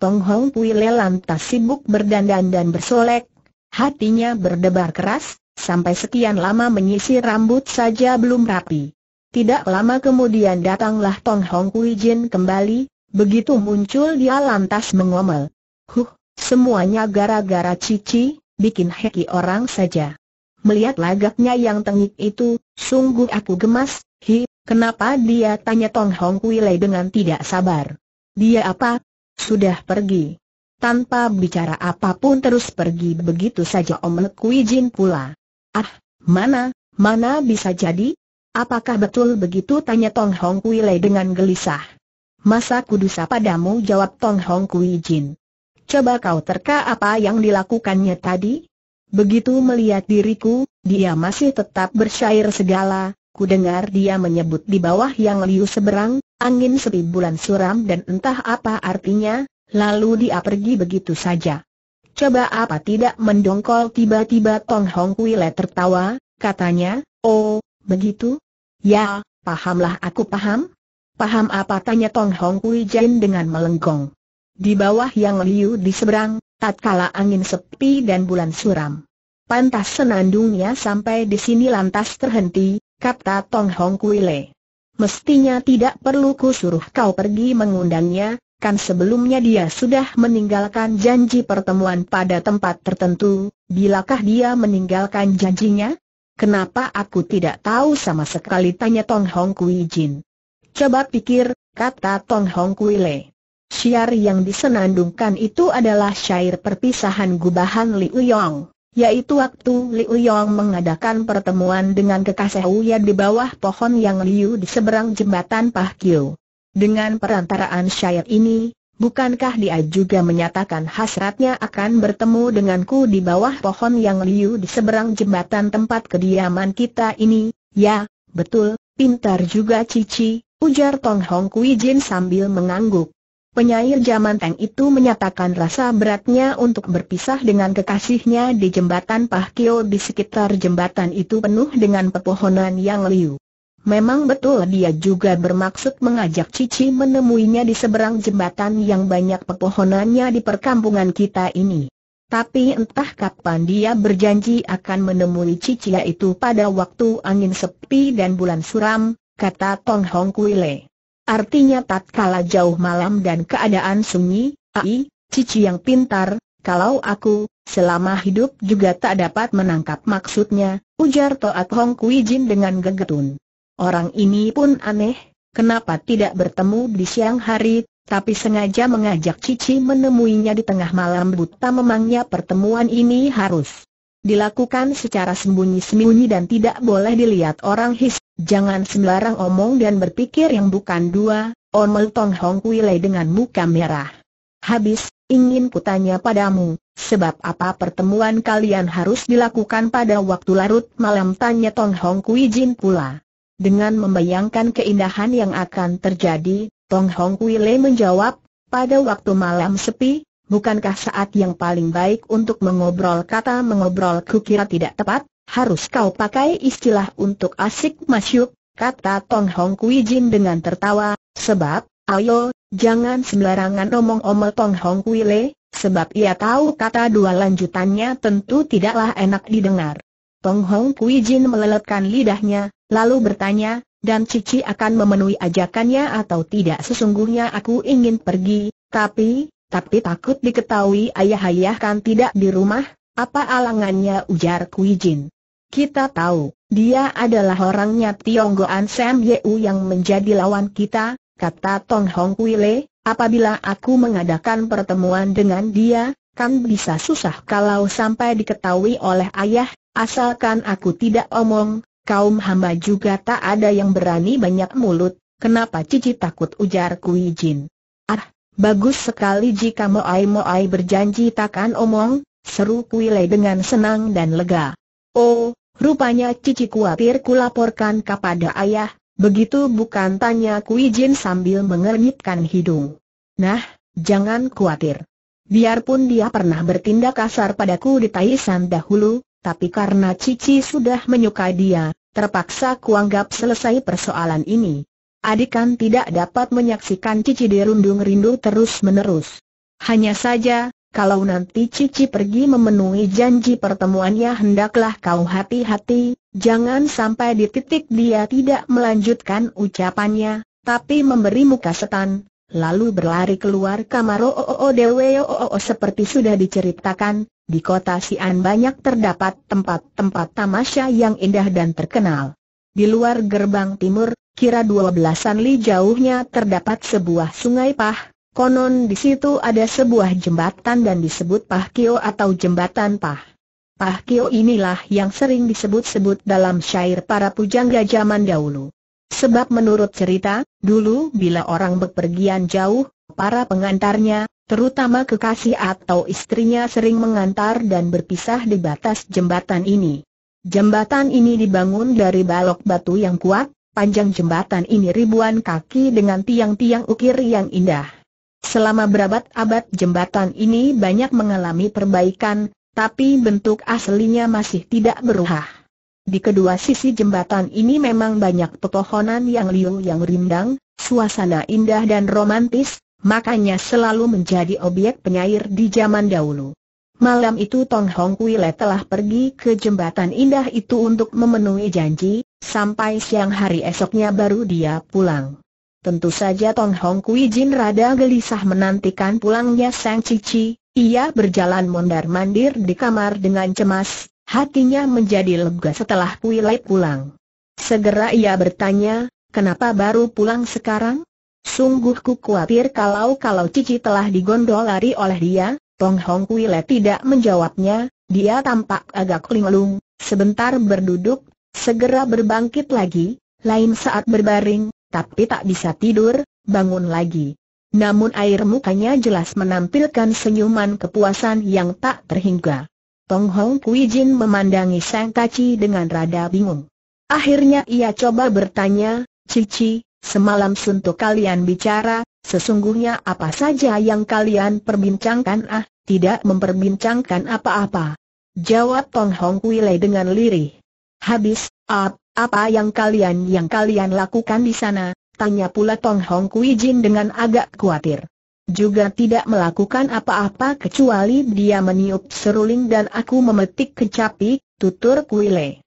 Tong Hong Pui Le lantas sibuk berdandan dan bersolek, hatinya berdebar keras, sampai sekian lama menyisir rambut saja belum rapi. Tidak lama kemudian datanglah Tong Hong Kui Jin kembali, Begitu muncul dia lantas mengomel. Huh, semuanya gara-gara Cici, bikin heki orang saja. Melihat lagaknya yang tengik itu, sungguh aku gemas, hi, kenapa dia tanya Tong Hong Kuilei dengan tidak sabar. Dia apa? Sudah pergi. Tanpa bicara apapun terus pergi begitu saja Om Lekui pula. Ah, mana, mana bisa jadi? Apakah betul begitu tanya Tong Hong Kuilei dengan gelisah. Masa kudusa padamu jawab Tong Hong Kui Jin. Coba kau terka apa yang dilakukannya tadi? Begitu melihat diriku, dia masih tetap bersyair segala, ku dengar dia menyebut di bawah yang liu seberang, angin sepi bulan suram dan entah apa artinya, lalu dia pergi begitu saja. Coba apa tidak mendongkol tiba-tiba Tong Hong Le tertawa, katanya, oh, begitu? Ya, pahamlah aku paham, Paham apa tanya Tong Hong Kui Jain dengan melengkung. Di bawah yang liu di seberang, tatkala angin sepi dan bulan suram. Pantas senandungnya sampai di sini lantas terhenti, kata Tong Hong Kui Le. Mestinya tidak perlu ku suruh kau pergi mengundangnya, kan sebelumnya dia sudah meninggalkan janji pertemuan pada tempat tertentu, bilakah dia meninggalkan janjinya? Kenapa aku tidak tahu sama sekali tanya Tong Hong Kui Jin. Coba pikir, kata Tong Hong Kui Le. Syair yang disenandungkan itu adalah syair perpisahan gubahan Liu Yong, yaitu waktu Liu Yong mengadakan pertemuan dengan kekasih Uya di bawah pohon yang liu di seberang jembatan Pah Kiu. Dengan perantaraan syair ini, bukankah dia juga menyatakan hasratnya akan bertemu denganku di bawah pohon yang liu di seberang jembatan tempat kediaman kita ini? Ya, betul, pintar juga Cici, ujar Tong Hong Kui Jin sambil mengangguk. Penyair zaman Tang itu menyatakan rasa beratnya untuk berpisah dengan kekasihnya di jembatan Pahkio di sekitar jembatan itu penuh dengan pepohonan yang liu. Memang betul dia juga bermaksud mengajak Cici menemuinya di seberang jembatan yang banyak pepohonannya di perkampungan kita ini. Tapi entah kapan dia berjanji akan menemui Cici yaitu pada waktu angin sepi dan bulan suram, kata Tong Hong Kui artinya tak kalah jauh malam dan keadaan sunyi, ai, cici yang pintar, kalau aku, selama hidup juga tak dapat menangkap maksudnya, ujar Toat Hong Kui Jin dengan gegetun. Orang ini pun aneh, kenapa tidak bertemu di siang hari, tapi sengaja mengajak Cici menemuinya di tengah malam buta memangnya pertemuan ini harus dilakukan secara sembunyi-sembunyi dan tidak boleh dilihat orang his. Jangan sembarang omong dan berpikir yang bukan dua, Omel Tong Hong Lei dengan muka merah. Habis, ingin kutanya padamu, sebab apa pertemuan kalian harus dilakukan pada waktu larut malam tanya Tong Hong Kui Jin pula. Dengan membayangkan keindahan yang akan terjadi, Tong Hong Lei menjawab, pada waktu malam sepi, bukankah saat yang paling baik untuk mengobrol kata mengobrol kukira tidak tepat? Harus kau pakai istilah untuk asik masyuk, kata Tong Hong Kui Jin dengan tertawa, sebab, ayo, jangan sembarangan omong-omel Tong Hong Kui Le, sebab ia tahu kata dua lanjutannya tentu tidaklah enak didengar. Tong Hong Kui Jin meleletkan lidahnya, lalu bertanya, dan Cici akan memenuhi ajakannya atau tidak sesungguhnya aku ingin pergi, tapi, tapi takut diketahui ayah-ayah kan tidak di rumah, apa alangannya ujar Kui Jin. Kita tahu, dia adalah orangnya Tionggoan Sam Yeu yang menjadi lawan kita, kata Tong Hong Kui Le, apabila aku mengadakan pertemuan dengan dia, kan bisa susah kalau sampai diketahui oleh ayah, asalkan aku tidak omong, kaum hamba juga tak ada yang berani banyak mulut, kenapa cici takut ujar Kui Jin. Bagus sekali jika Moai Moai berjanji takkan omong, seru Kuile dengan senang dan lega. Oh, rupanya Cici khawatir kulaporkan kepada ayah, begitu bukan tanya Kuijin sambil mengernyitkan hidung. Nah, jangan khawatir. Biarpun dia pernah bertindak kasar padaku di Taisan dahulu, tapi karena Cici sudah menyukai dia, terpaksa kuanggap selesai persoalan ini. Adikan tidak dapat menyaksikan Cici dirundung rindu terus-menerus. Hanya saja, kalau nanti Cici pergi memenuhi janji pertemuannya hendaklah kau hati-hati, jangan sampai di titik dia tidak melanjutkan ucapannya, tapi memberi muka setan, lalu berlari keluar kamar OOODWOOO oh, oh, oh, seperti sudah diceritakan, di kota Sian banyak terdapat tempat-tempat tamasya yang indah dan terkenal. Di luar gerbang timur, kira dua belasan li jauhnya terdapat sebuah sungai Pah, konon di situ ada sebuah jembatan dan disebut Pah Kio atau Jembatan Pah. Pah Kio inilah yang sering disebut-sebut dalam syair para pujangga zaman dahulu. Sebab menurut cerita, dulu bila orang bepergian jauh, para pengantarnya, terutama kekasih atau istrinya sering mengantar dan berpisah di batas jembatan ini. Jembatan ini dibangun dari balok batu yang kuat, panjang jembatan ini ribuan kaki dengan tiang-tiang ukir yang indah. Selama berabad-abad jembatan ini banyak mengalami perbaikan, tapi bentuk aslinya masih tidak berubah. Di kedua sisi jembatan ini memang banyak pepohonan yang liu yang rindang, suasana indah dan romantis, makanya selalu menjadi objek penyair di zaman dahulu. Malam itu Tong Hong Le telah pergi ke jembatan indah itu untuk memenuhi janji, sampai siang hari esoknya baru dia pulang. Tentu saja Tong Hong Kui Jin rada gelisah menantikan pulangnya Sang Cici, ia berjalan mondar-mandir di kamar dengan cemas, hatinya menjadi lega setelah kui Le pulang. Segera ia bertanya, kenapa baru pulang sekarang? Sungguh ku khawatir kalau-kalau Cici telah digondol lari oleh dia, Tong Hong Kui Le tidak menjawabnya, dia tampak agak linglung, sebentar berduduk, segera berbangkit lagi, lain saat berbaring, tapi tak bisa tidur, bangun lagi. Namun air mukanya jelas menampilkan senyuman kepuasan yang tak terhingga. Tong Hong Kui Jin memandangi Sang Kaci dengan rada bingung. Akhirnya ia coba bertanya, Cici, semalam suntuk kalian bicara, Sesungguhnya apa saja yang kalian perbincangkan ah, tidak memperbincangkan apa-apa. Jawab Tong Hong Kuile dengan lirih. Habis, ap apa yang kalian yang kalian lakukan di sana? Tanya pula Tong Hong Kui Jin dengan agak khawatir. Juga tidak melakukan apa-apa kecuali dia meniup seruling dan aku memetik kecapi, tutur Kuile.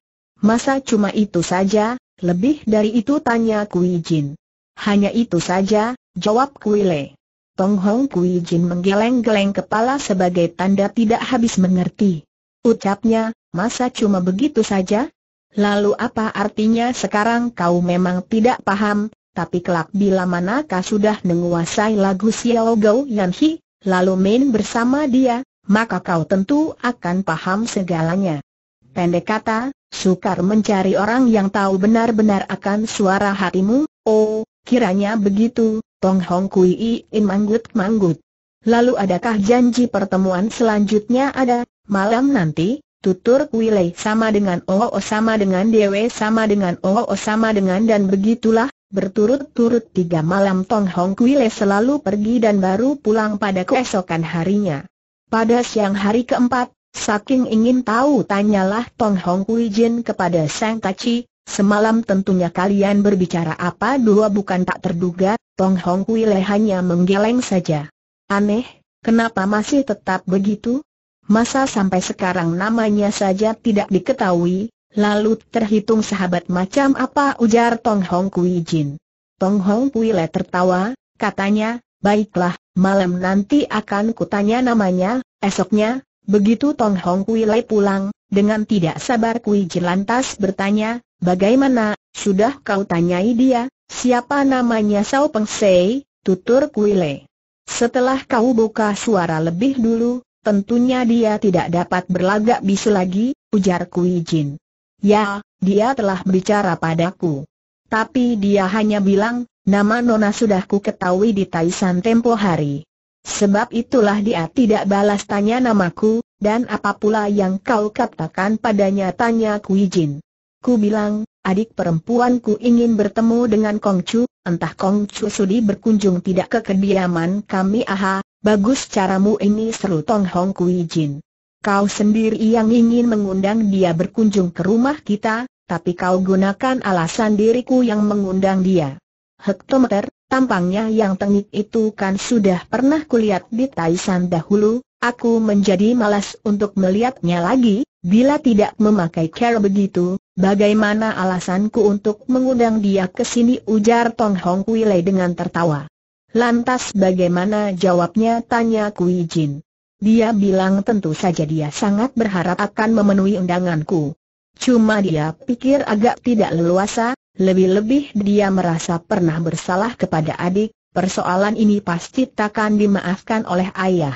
Masa cuma itu saja, lebih dari itu tanya Kui Jin. Hanya itu saja, Jawab Kui Le. Tong Hong Kui Jin menggeleng-geleng kepala sebagai tanda tidak habis mengerti. Ucapnya, masa cuma begitu saja? Lalu apa artinya sekarang kau memang tidak paham, tapi kelak bila manakah sudah menguasai lagu Xiao Gou Yan Hi, lalu main bersama dia, maka kau tentu akan paham segalanya. Pendek kata, sukar mencari orang yang tahu benar-benar akan suara hatimu, oh, kiranya begitu, Tong Hong Kui Iin manggut-manggut. Lalu adakah janji pertemuan selanjutnya ada, malam nanti, tutur Lei sama dengan Oo sama dengan Dewe sama dengan Oo sama dengan dan begitulah, berturut-turut tiga malam Tong Hong Lei selalu pergi dan baru pulang pada keesokan harinya. Pada siang hari keempat, saking ingin tahu tanyalah Tong Hong Kui Jin kepada Sang Kaci, semalam tentunya kalian berbicara apa dua bukan tak terduga, Tong Hong Le hanya menggeleng saja. Aneh, kenapa masih tetap begitu? Masa sampai sekarang namanya saja tidak diketahui, lalu terhitung sahabat macam apa ujar Tong Hong Kui Jin. Tong Hong Kui Le tertawa, katanya, baiklah, malam nanti akan kutanya namanya, esoknya, begitu Tong Hong Kui le pulang, dengan tidak sabar Kui Jin lantas bertanya, bagaimana, sudah kau tanyai dia? Siapa namanya Sao Peng Sei, tutur Kuile. Setelah kau buka suara lebih dulu, tentunya dia tidak dapat berlagak bisu lagi, ujar Kui Jin. Ya, dia telah berbicara padaku. Tapi dia hanya bilang, nama Nona sudah ku ketahui di Taisan tempo hari. Sebab itulah dia tidak balas tanya namaku, dan apa pula yang kau katakan padanya tanya Kui Jin. Ku bilang, adik perempuanku ingin bertemu dengan Kong Chu, entah Kong Chu sudi berkunjung tidak ke kediaman kami aha, bagus caramu ini seru Tong Hong Kui Jin. Kau sendiri yang ingin mengundang dia berkunjung ke rumah kita, tapi kau gunakan alasan diriku yang mengundang dia. Hektometer, tampangnya yang tengik itu kan sudah pernah kulihat di Taisan dahulu, aku menjadi malas untuk melihatnya lagi, bila tidak memakai cara begitu, Bagaimana alasanku untuk mengundang dia ke sini ujar Tong Hong Kui Lei dengan tertawa. Lantas bagaimana jawabnya tanya Kui Jin. Dia bilang tentu saja dia sangat berharap akan memenuhi undanganku. Cuma dia pikir agak tidak leluasa, lebih-lebih dia merasa pernah bersalah kepada adik, persoalan ini pasti takkan dimaafkan oleh ayah.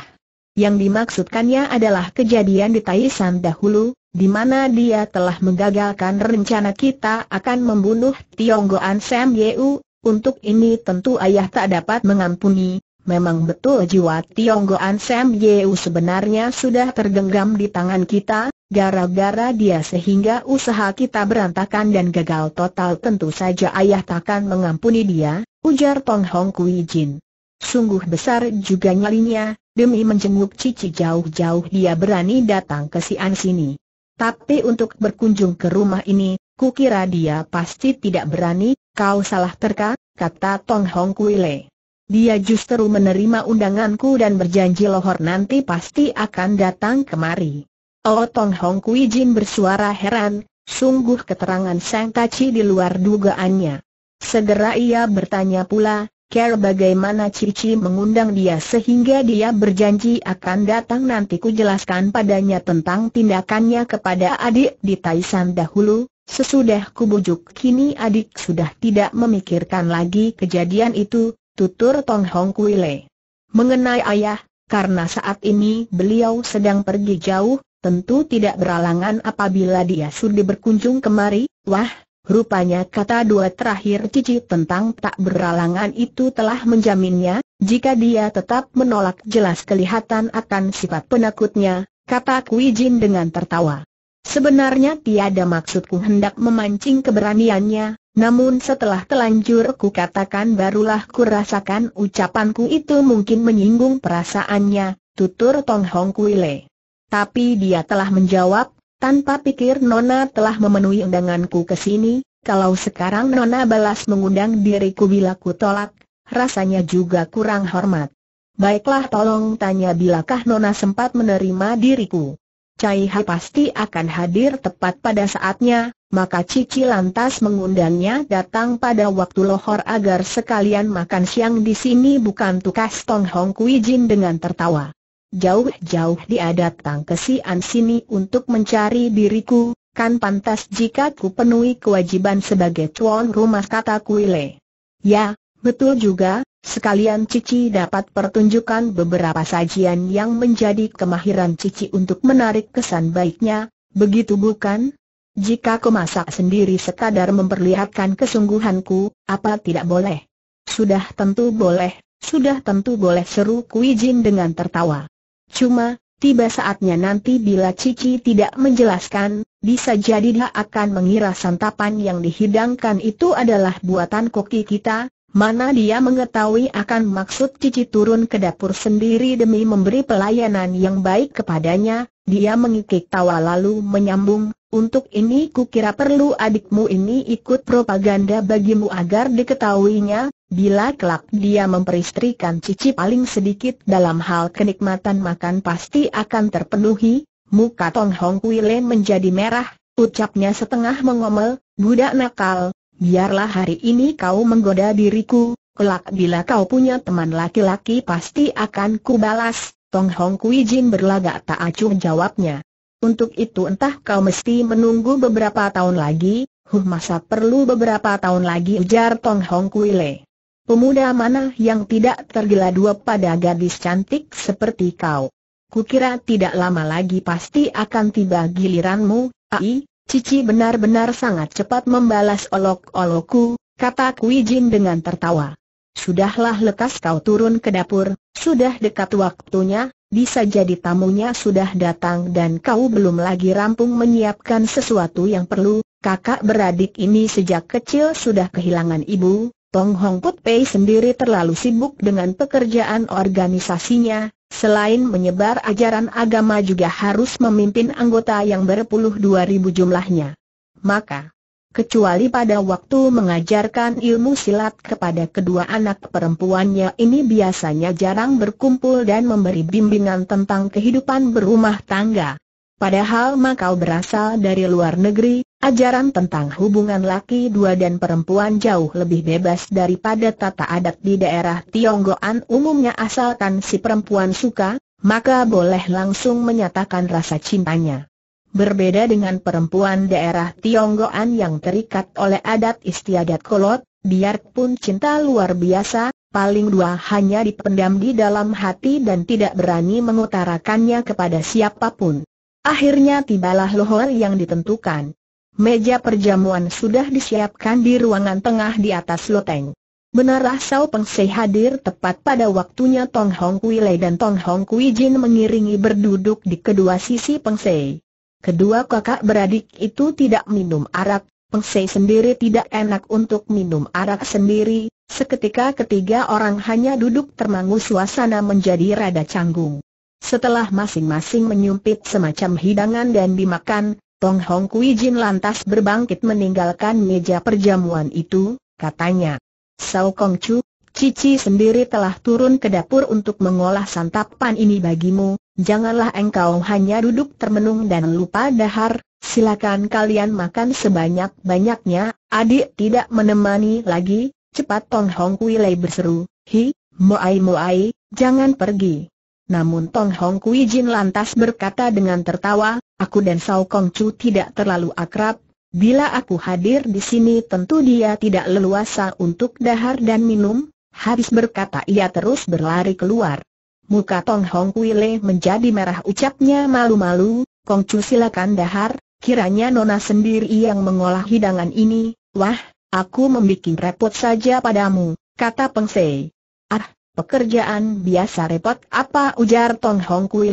Yang dimaksudkannya adalah kejadian di Taishan dahulu, di mana dia telah menggagalkan rencana kita akan membunuh Tionggoan Sam Yeu, untuk ini tentu ayah tak dapat mengampuni, memang betul jiwa Tionggoan Sam Yeu sebenarnya sudah tergenggam di tangan kita, gara-gara dia sehingga usaha kita berantakan dan gagal total tentu saja ayah takkan mengampuni dia, ujar Tong Hong Kui Jin. Sungguh besar juga nyalinya, demi menjenguk Cici jauh-jauh dia berani datang ke Sian sini. Tapi untuk berkunjung ke rumah ini, kukira dia pasti tidak berani, kau salah terka, kata Tong Hong Kui Dia justru menerima undanganku dan berjanji lohor nanti pasti akan datang kemari. Oh Tong Hong Kui Jin bersuara heran, sungguh keterangan Sang Taci di luar dugaannya. Segera ia bertanya pula, care bagaimana Cici mengundang dia sehingga dia berjanji akan datang nanti ku jelaskan padanya tentang tindakannya kepada adik di Taisan dahulu, sesudah ku bujuk kini adik sudah tidak memikirkan lagi kejadian itu, tutur Tong Hong Kui Le. Mengenai ayah, karena saat ini beliau sedang pergi jauh, tentu tidak beralangan apabila dia sudah berkunjung kemari, wah, Rupanya kata dua terakhir Cici tentang tak beralangan itu telah menjaminnya, jika dia tetap menolak jelas kelihatan akan sifat penakutnya, kata Kui Jin dengan tertawa. Sebenarnya tiada maksudku hendak memancing keberaniannya, namun setelah telanjur ku katakan barulah ku rasakan ucapanku itu mungkin menyinggung perasaannya, tutur Tong Hong Kui Le. Tapi dia telah menjawab, tanpa pikir Nona telah memenuhi undanganku ke sini, kalau sekarang Nona balas mengundang diriku bila ku tolak, rasanya juga kurang hormat. Baiklah tolong tanya bilakah Nona sempat menerima diriku. Cai Hai pasti akan hadir tepat pada saatnya, maka Cici lantas mengundangnya datang pada waktu lohor agar sekalian makan siang di sini bukan tukas Tong Hong Kui Jin dengan tertawa. Jauh-jauh dia datang ke sini untuk mencari diriku, kan pantas jika ku penuhi kewajiban sebagai cuan rumah kata Kuile. Ya, betul juga, sekalian Cici dapat pertunjukan beberapa sajian yang menjadi kemahiran Cici untuk menarik kesan baiknya, begitu bukan? Jika ku masak sendiri sekadar memperlihatkan kesungguhanku, apa tidak boleh? Sudah tentu boleh, sudah tentu boleh seru Kui Jin dengan tertawa. Cuma, tiba saatnya nanti bila Cici tidak menjelaskan, bisa jadi dia akan mengira santapan yang dihidangkan itu adalah buatan koki kita, mana dia mengetahui akan maksud Cici turun ke dapur sendiri demi memberi pelayanan yang baik kepadanya, dia mengikik tawa lalu menyambung, untuk ini kukira perlu adikmu ini ikut propaganda bagimu agar diketahuinya, bila kelak dia memperistrikan cici paling sedikit dalam hal kenikmatan makan pasti akan terpenuhi, muka Tong Hong Kui Le menjadi merah, ucapnya setengah mengomel, budak nakal, biarlah hari ini kau menggoda diriku, kelak bila kau punya teman laki-laki pasti akan kubalas, Tong Hong Kui Jin berlagak tak acuh jawabnya. Untuk itu entah kau mesti menunggu beberapa tahun lagi, huh masa perlu beberapa tahun lagi ujar Tong Hong Kuile. Pemuda mana yang tidak tergila dua pada gadis cantik seperti kau? Kukira tidak lama lagi pasti akan tiba giliranmu, ai, cici benar-benar sangat cepat membalas olok-olokku, kata Kui Jin dengan tertawa. Sudahlah lekas kau turun ke dapur, sudah dekat waktunya, bisa jadi tamunya sudah datang dan kau belum lagi rampung menyiapkan sesuatu yang perlu. Kakak beradik ini sejak kecil sudah kehilangan ibu. Tong Hong Put Pei sendiri terlalu sibuk dengan pekerjaan organisasinya, Selain menyebar ajaran agama juga harus memimpin anggota yang berpuluh dua ribu jumlahnya. Maka, kecuali pada waktu mengajarkan ilmu silat kepada kedua anak perempuannya ini biasanya jarang berkumpul dan memberi bimbingan tentang kehidupan berumah tangga. Padahal Makau berasal dari luar negeri, ajaran tentang hubungan laki dua dan perempuan jauh lebih bebas daripada tata adat di daerah Tionggoan umumnya asalkan si perempuan suka, maka boleh langsung menyatakan rasa cintanya. Berbeda dengan perempuan daerah Tionggoan yang terikat oleh adat istiadat kolot, biarpun cinta luar biasa, paling dua hanya dipendam di dalam hati dan tidak berani mengutarakannya kepada siapapun. Akhirnya tibalah lohor yang ditentukan. Meja perjamuan sudah disiapkan di ruangan tengah di atas loteng. Benar Sao Peng Se hadir tepat pada waktunya Tong Hong Kui Lei dan Tong Hong Kui Jin mengiringi berduduk di kedua sisi Peng Se. Kedua kakak beradik itu tidak minum arak, pengsei sendiri tidak enak untuk minum arak sendiri, seketika ketiga orang hanya duduk termangu suasana menjadi rada canggung. Setelah masing-masing menyumpit semacam hidangan dan dimakan, Tong Hong Kui Jin lantas berbangkit meninggalkan meja perjamuan itu, katanya. Sao Kong Chu, Cici sendiri telah turun ke dapur untuk mengolah santapan ini bagimu, Janganlah engkau hanya duduk termenung dan lupa dahar, silakan kalian makan sebanyak-banyaknya, adik tidak menemani lagi, cepat Tong Hong Kui Lei berseru, hi, moai moai, jangan pergi. Namun Tong Hong Kui Jin lantas berkata dengan tertawa, aku dan Sao Kong Chu tidak terlalu akrab, bila aku hadir di sini tentu dia tidak leluasa untuk dahar dan minum, habis berkata ia terus berlari keluar. Muka Tong Hong Kui menjadi merah ucapnya malu-malu, Kongcu silakan dahar, kiranya Nona sendiri yang mengolah hidangan ini, wah, aku membuat repot saja padamu, kata Peng Sei. Ah, pekerjaan biasa repot apa ujar Tong Hong Kui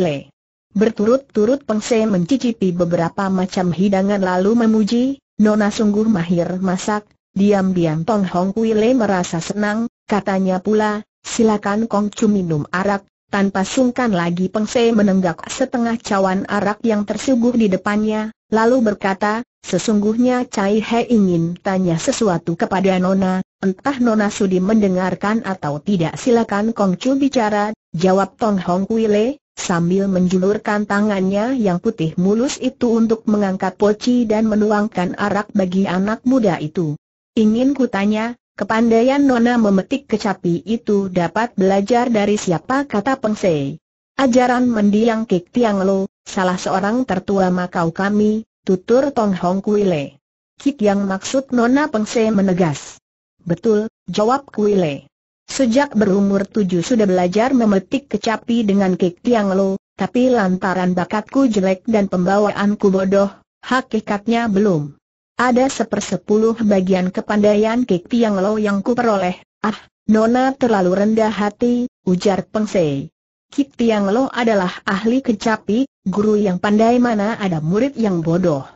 Berturut-turut Peng Sei mencicipi beberapa macam hidangan lalu memuji, Nona sungguh mahir masak, diam-diam Tong Hong Kui merasa senang, katanya pula, silakan Kongcu minum arak, tanpa sungkan lagi Peng Se menenggak setengah cawan arak yang tersuguh di depannya, lalu berkata, sesungguhnya Cai He ingin tanya sesuatu kepada Nona, entah Nona sudi mendengarkan atau tidak silakan Kong Chu bicara, jawab Tong Hong Kui Le, sambil menjulurkan tangannya yang putih mulus itu untuk mengangkat poci dan menuangkan arak bagi anak muda itu. Ingin kutanya, Kepandaian Nona memetik kecapi itu dapat belajar dari siapa kata Pengsei. Ajaran mendiang Kik Tiang Lo, salah seorang tertua Makau kami, tutur Tong Hong Kuile. Kik yang maksud Nona Pengsei menegas. Betul, jawab Kuile. Sejak berumur tujuh sudah belajar memetik kecapi dengan Kik Tiang Lo, tapi lantaran bakatku jelek dan pembawaanku bodoh, hakikatnya belum. Ada sepersepuluh bagian kepandaian Kek Tiang Lo yang kuperoleh. Ah, Nona terlalu rendah hati, ujar Peng Sei. Kek Tiang Lo adalah ahli kecapi, guru yang pandai mana ada murid yang bodoh.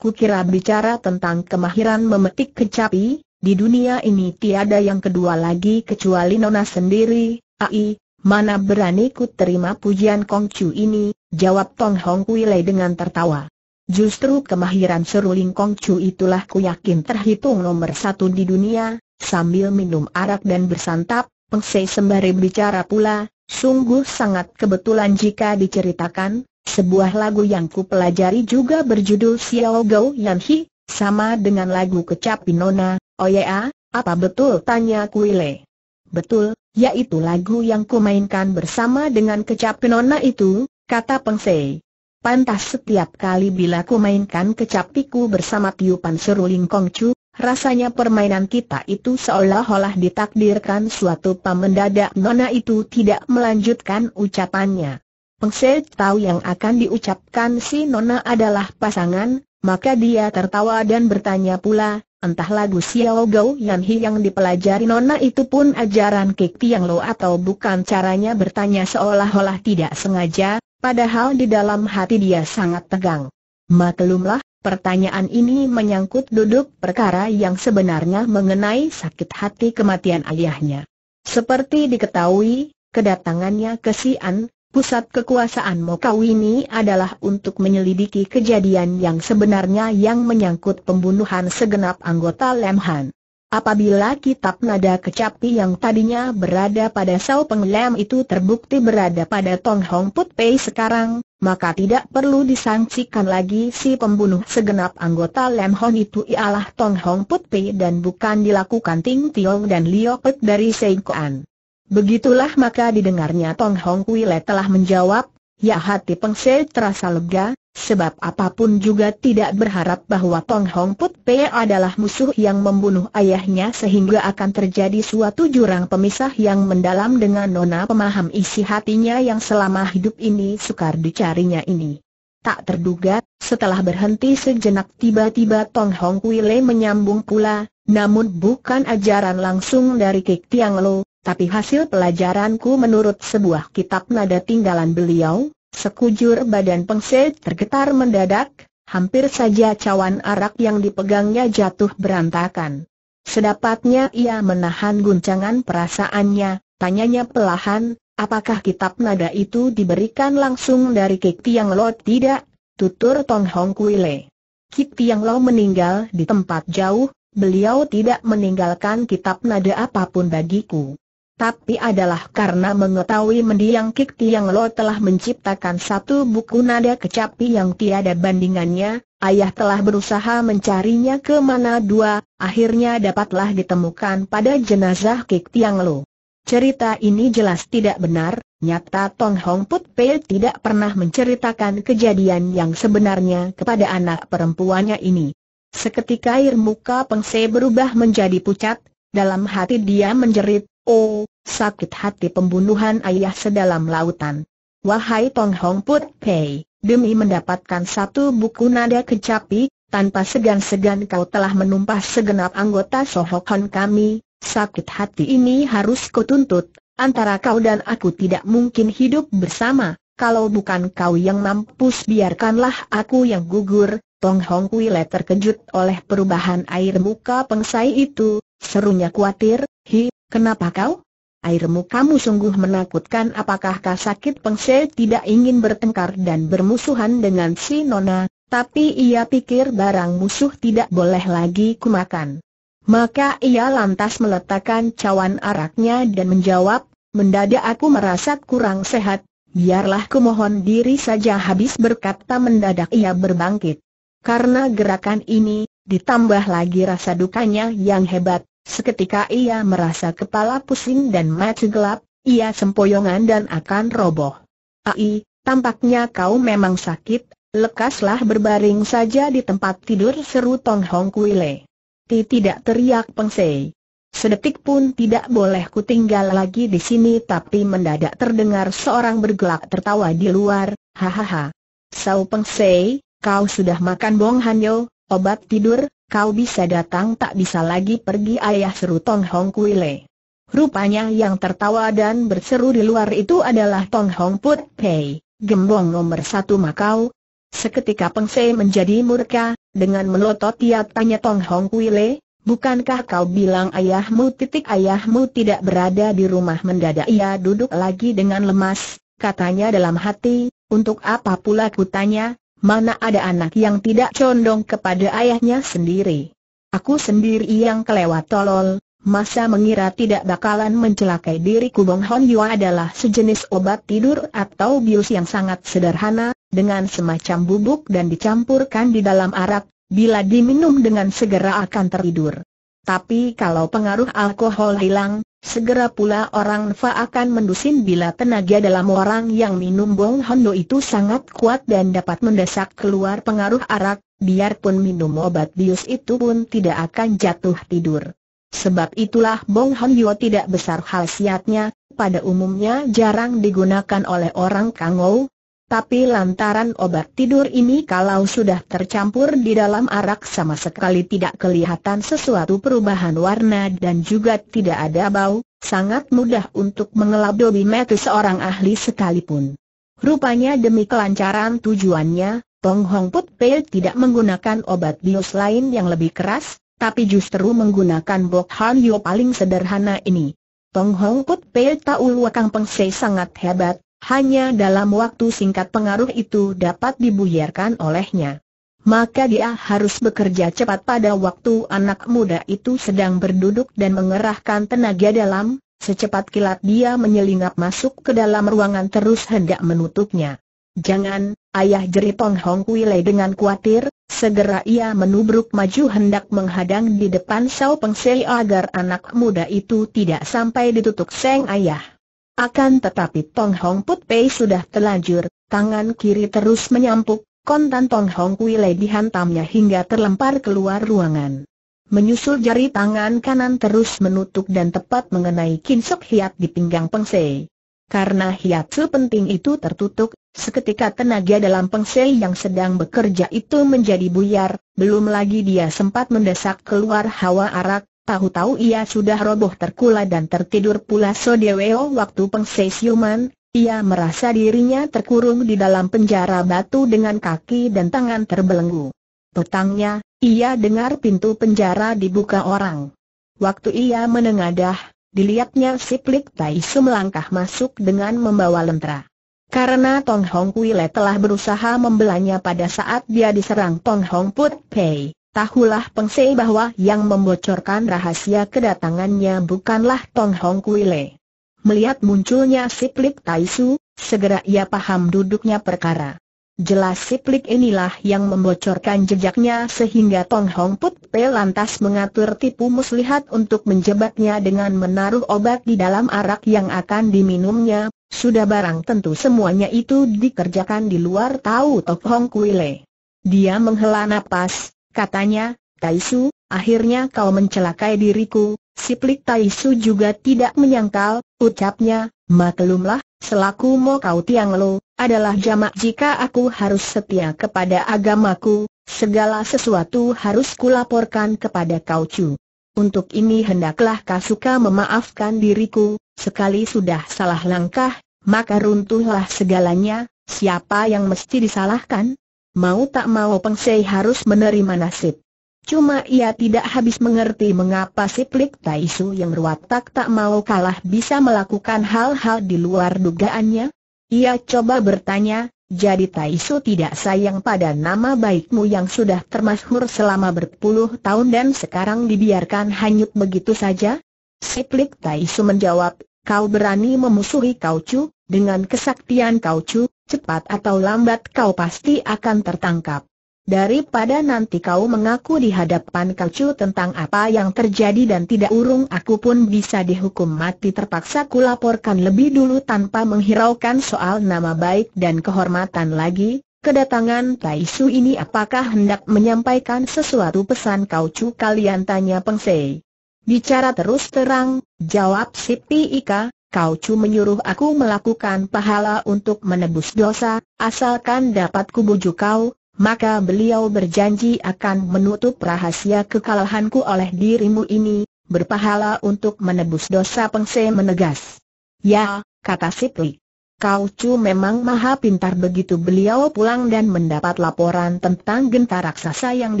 Kukira bicara tentang kemahiran memetik kecapi, di dunia ini tiada yang kedua lagi kecuali Nona sendiri, ai, mana berani ku terima pujian Kong Chu ini, jawab Tong Hong Kui Lei dengan tertawa. Justru kemahiran seruling Kongcu itulah ku yakin terhitung nomor satu di dunia, sambil minum arak dan bersantap, Peng Sei sembari bicara pula, sungguh sangat kebetulan jika diceritakan, sebuah lagu yang ku pelajari juga berjudul Xiao Gou Yan Hi, sama dengan lagu kecap Pinona. oh ya, apa betul tanya Kuile. Betul, yaitu lagu yang ku mainkan bersama dengan kecap Pinona itu, kata Peng Sei. Pantas setiap kali bila ku mainkan kecapiku bersama tiupan seruling Kongcu, rasanya permainan kita itu seolah-olah ditakdirkan suatu pemendadak nona itu tidak melanjutkan ucapannya. Pengse tahu yang akan diucapkan si nona adalah pasangan, maka dia tertawa dan bertanya pula, entah lagu Xiao Gou Yan Hi yang dipelajari nona itu pun ajaran Kek Tiang Lo atau bukan caranya bertanya seolah-olah tidak sengaja, Padahal di dalam hati dia sangat tegang. Maklumlah, pertanyaan ini menyangkut duduk perkara yang sebenarnya mengenai sakit hati kematian ayahnya. Seperti diketahui, kedatangannya ke Sian, pusat kekuasaan Mokawini adalah untuk menyelidiki kejadian yang sebenarnya yang menyangkut pembunuhan segenap anggota Lemhan. Apabila kitab nada kecapi yang tadinya berada pada Sao Lam itu terbukti berada pada Tong Hong Put Pei sekarang, maka tidak perlu disangsikan lagi si pembunuh segenap anggota Lam Hong itu ialah Tong Hong Put Pei dan bukan dilakukan Ting Tiong dan Liu Pet dari Kuan. Begitulah maka didengarnya Tong Hong Kuile telah menjawab, ya hati Peng Se terasa lega, Sebab apapun juga tidak berharap bahwa Tong Hong Put Pe adalah musuh yang membunuh ayahnya sehingga akan terjadi suatu jurang pemisah yang mendalam dengan nona pemaham isi hatinya yang selama hidup ini sukar dicarinya ini. Tak terduga, setelah berhenti sejenak tiba-tiba Tong Hong Kuile menyambung pula, namun bukan ajaran langsung dari Kek Tiang Lo, tapi hasil pelajaranku menurut sebuah kitab nada tinggalan beliau, Sekujur badan Pengse tergetar mendadak, hampir saja cawan arak yang dipegangnya jatuh berantakan. Sedapatnya ia menahan guncangan perasaannya, tanyanya pelahan, apakah kitab nada itu diberikan langsung dari Kek Tiang Lo? Tidak, tutur Tong Hong Kui Le. Kik Tiang Lo meninggal di tempat jauh, beliau tidak meninggalkan kitab nada apapun bagiku tapi adalah karena mengetahui mendiang Kik Tiang Lo telah menciptakan satu buku nada kecapi yang tiada bandingannya, ayah telah berusaha mencarinya ke mana dua, akhirnya dapatlah ditemukan pada jenazah Kik Tiang Lo. Cerita ini jelas tidak benar, nyata Tong Hong Put Pei tidak pernah menceritakan kejadian yang sebenarnya kepada anak perempuannya ini. Seketika air muka Pengse berubah menjadi pucat, dalam hati dia menjerit, Oh, sakit hati pembunuhan ayah sedalam lautan. Wahai Tong Hong Put Pei, demi mendapatkan satu buku nada kecapi, tanpa segan-segan kau telah menumpah segenap anggota sohokan kami, sakit hati ini harus kau tuntut. antara kau dan aku tidak mungkin hidup bersama, kalau bukan kau yang mampus biarkanlah aku yang gugur, Tong Hong Wile terkejut oleh perubahan air muka pengsai itu, serunya khawatir, hi, Kenapa kau? Airmu kamu sungguh menakutkan apakah kau sakit? pengse tidak ingin bertengkar dan bermusuhan dengan si Nona, tapi ia pikir barang musuh tidak boleh lagi kumakan. Maka ia lantas meletakkan cawan araknya dan menjawab, mendadak aku merasa kurang sehat, biarlah kumohon diri saja habis berkata mendadak ia berbangkit. Karena gerakan ini, ditambah lagi rasa dukanya yang hebat, Seketika ia merasa kepala pusing dan mata gelap, ia sempoyongan dan akan roboh. Ai, tampaknya kau memang sakit, lekaslah berbaring saja di tempat tidur seru Tong Hong le. Ti tidak teriak pengsei. Sedetik pun tidak boleh tinggal lagi di sini tapi mendadak terdengar seorang bergelak tertawa di luar, hahaha. Sau Peng Sei, kau sudah makan Bong Hanyo, obat tidur, kau bisa datang tak bisa lagi pergi ayah seru Tong Hong Kui Le. Rupanya yang tertawa dan berseru di luar itu adalah Tong Hong Put Pei, gembong nomor satu Makau. Seketika Peng Sei menjadi murka, dengan melotot ia tanya Tong Hong Kui Le, bukankah kau bilang ayahmu titik ayahmu tidak berada di rumah mendadak ia duduk lagi dengan lemas, katanya dalam hati, untuk apa pula kutanya, Mana ada anak yang tidak condong kepada ayahnya sendiri? Aku sendiri yang kelewat tolol, masa mengira tidak bakalan mencelakai diriku Bong Hon Yua adalah sejenis obat tidur atau bius yang sangat sederhana, dengan semacam bubuk dan dicampurkan di dalam arak, bila diminum dengan segera akan tertidur. Tapi kalau pengaruh alkohol hilang, segera pula orang Nfa akan mendusin bila tenaga dalam orang yang minum Bong Hondo itu sangat kuat dan dapat mendesak keluar pengaruh arak, biarpun minum obat bius itu pun tidak akan jatuh tidur. Sebab itulah Bong Hondo tidak besar khasiatnya, pada umumnya jarang digunakan oleh orang Kangou, tapi lantaran obat tidur ini kalau sudah tercampur di dalam arak sama sekali tidak kelihatan sesuatu perubahan warna dan juga tidak ada bau, sangat mudah untuk mengelabui metu seorang ahli sekalipun. Rupanya demi kelancaran tujuannya, Tong Hong Put Pei tidak menggunakan obat bios lain yang lebih keras, tapi justru menggunakan Bok Han Yo paling sederhana ini. Tong Hong Put Pei Tahu Wakang Peng Sei sangat hebat, hanya dalam waktu singkat pengaruh itu dapat dibuyarkan olehnya. Maka dia harus bekerja cepat pada waktu anak muda itu sedang berduduk dan mengerahkan tenaga dalam, secepat kilat dia menyelinap masuk ke dalam ruangan terus hendak menutupnya. Jangan, ayah jerit Tong Hong Kuilei dengan khawatir, segera ia menubruk maju hendak menghadang di depan Sao Peng Sei agar anak muda itu tidak sampai ditutup seng ayah. Akan tetapi Tong Hong Put Pei sudah telanjur, tangan kiri terus menyampuk, kontan Tong Hong Kui Lei dihantamnya hingga terlempar keluar ruangan. Menyusul jari tangan kanan terus menutup dan tepat mengenai Kinsok Sok Hiat di pinggang Peng Sei. Karena hiat sepenting itu tertutup, seketika tenaga dalam Peng Sei yang sedang bekerja itu menjadi buyar, belum lagi dia sempat mendesak keluar hawa arak, Tahu-tahu ia sudah roboh terkula dan tertidur pula Sodeweo waktu pengsesiuman, ia merasa dirinya terkurung di dalam penjara batu dengan kaki dan tangan terbelenggu. Petangnya, ia dengar pintu penjara dibuka orang. Waktu ia menengadah, dilihatnya Siplik Taisu melangkah masuk dengan membawa lentera. Karena Tong Hong Kuile telah berusaha membelanya pada saat dia diserang Tong Hong Put Pei, Tahulah Peng Sei bahwa yang membocorkan rahasia kedatangannya bukanlah Tong Hong Kui Le. Melihat munculnya Siplik Tai Su, segera ia paham duduknya perkara. Jelas Siplik inilah yang membocorkan jejaknya sehingga Tong Hong Put Pe lantas mengatur tipu muslihat untuk menjebaknya dengan menaruh obat di dalam arak yang akan diminumnya. Sudah barang tentu semuanya itu dikerjakan di luar tahu Tong Hong Kui Le. Dia menghela napas, katanya, Taisu, akhirnya kau mencelakai diriku, Siplik Taisu juga tidak menyangkal, ucapnya, maklumlah, selaku Mo Kau Tiang Lo, adalah jamak jika aku harus setia kepada agamaku, segala sesuatu harus kulaporkan kepada Kau Chu. Untuk ini hendaklah kau suka memaafkan diriku, sekali sudah salah langkah, maka runtuhlah segalanya, siapa yang mesti disalahkan? mau tak mau Peng Sei harus menerima nasib. Cuma ia tidak habis mengerti mengapa si Plik Tai yang berwatak tak mau kalah bisa melakukan hal-hal di luar dugaannya. Ia coba bertanya, jadi Tai tidak sayang pada nama baikmu yang sudah termasuk selama berpuluh tahun dan sekarang dibiarkan hanyut begitu saja? Si Plik Tai menjawab, kau berani memusuhi Kau Chu, dengan kesaktian Kau Chu, cepat atau lambat kau pasti akan tertangkap. Daripada nanti kau mengaku di hadapan kacu tentang apa yang terjadi dan tidak urung aku pun bisa dihukum mati terpaksa kulaporkan lebih dulu tanpa menghiraukan soal nama baik dan kehormatan lagi, kedatangan Taisu ini apakah hendak menyampaikan sesuatu pesan kau cu kalian tanya Sei. Bicara terus terang, jawab si Ika, Kau Chu menyuruh aku melakukan pahala untuk menebus dosa, asalkan dapat kubujuk kau, maka beliau berjanji akan menutup rahasia kekalahanku oleh dirimu ini, berpahala untuk menebus dosa pengse menegas. Ya, kata Sipli. Kau Chu memang maha pintar begitu beliau pulang dan mendapat laporan tentang genta raksasa yang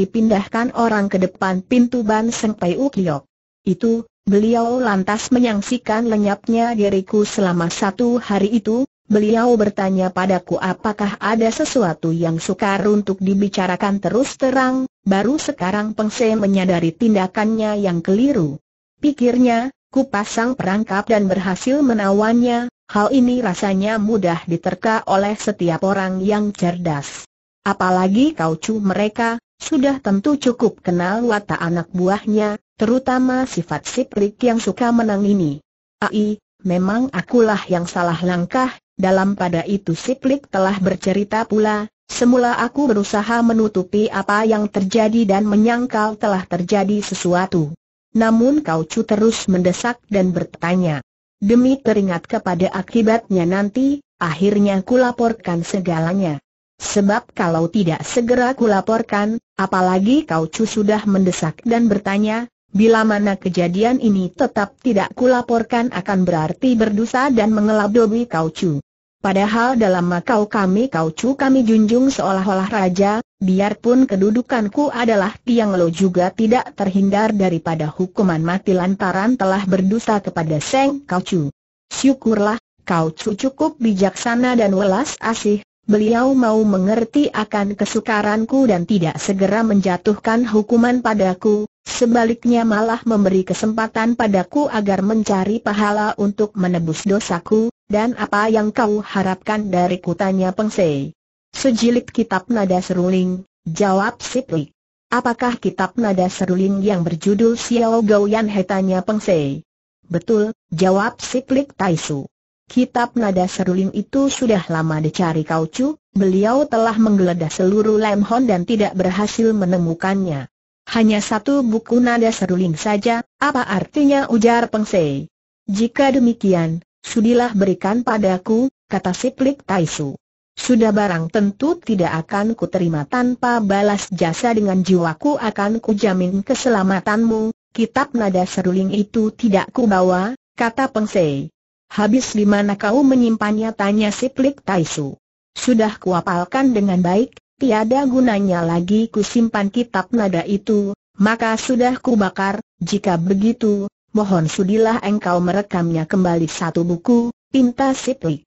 dipindahkan orang ke depan pintu Ban Sengpai Itu, Beliau lantas menyaksikan lenyapnya diriku selama satu hari itu, beliau bertanya padaku apakah ada sesuatu yang sukar untuk dibicarakan terus terang, baru sekarang Pengse menyadari tindakannya yang keliru. Pikirnya, ku pasang perangkap dan berhasil menawannya, hal ini rasanya mudah diterka oleh setiap orang yang cerdas. Apalagi kau cu mereka, sudah tentu cukup kenal watak anak buahnya, terutama sifat si yang suka menang ini. Ai, memang akulah yang salah langkah, dalam pada itu Siplik telah bercerita pula, semula aku berusaha menutupi apa yang terjadi dan menyangkal telah terjadi sesuatu. Namun kau cu terus mendesak dan bertanya. Demi teringat kepada akibatnya nanti, akhirnya kulaporkan segalanya. Sebab kalau tidak segera kulaporkan, apalagi kau cu sudah mendesak dan bertanya, Bila mana kejadian ini tetap tidak kulaporkan akan berarti berdosa dan mengelabui kau cu. Padahal dalam makau kami kau cu kami junjung seolah-olah raja, biarpun kedudukanku adalah tiang lo juga tidak terhindar daripada hukuman mati lantaran telah berdosa kepada Seng kau cu. Syukurlah, kau cu cukup bijaksana dan welas asih, Beliau mau mengerti akan kesukaranku dan tidak segera menjatuhkan hukuman padaku, sebaliknya malah memberi kesempatan padaku agar mencari pahala untuk menebus dosaku, dan apa yang kau harapkan dari kutanya Pengsei? Sejilid kitab nada seruling, jawab Siplik. Apakah kitab nada seruling yang berjudul Xiao Gouyan hetanya Pengsei? Betul, jawab Siplik Taisu. Kitab nada seruling itu sudah lama dicari kau cu. beliau telah menggeledah seluruh Lemhon dan tidak berhasil menemukannya. Hanya satu buku nada seruling saja, apa artinya ujar Pengsei? Jika demikian, sudilah berikan padaku, kata Siplik Taisu. Sudah barang tentu tidak akan kuterima tanpa balas jasa dengan jiwaku akan kujamin keselamatanmu, kitab nada seruling itu tidak kubawa, kata Pengsei. Habis di mana kau menyimpannya tanya Siplik Plik Taisu. Sudah kuapalkan dengan baik, tiada gunanya lagi kusimpan kitab nada itu, maka sudah kubakar, jika begitu, mohon sudilah engkau merekamnya kembali satu buku, pinta Siplik.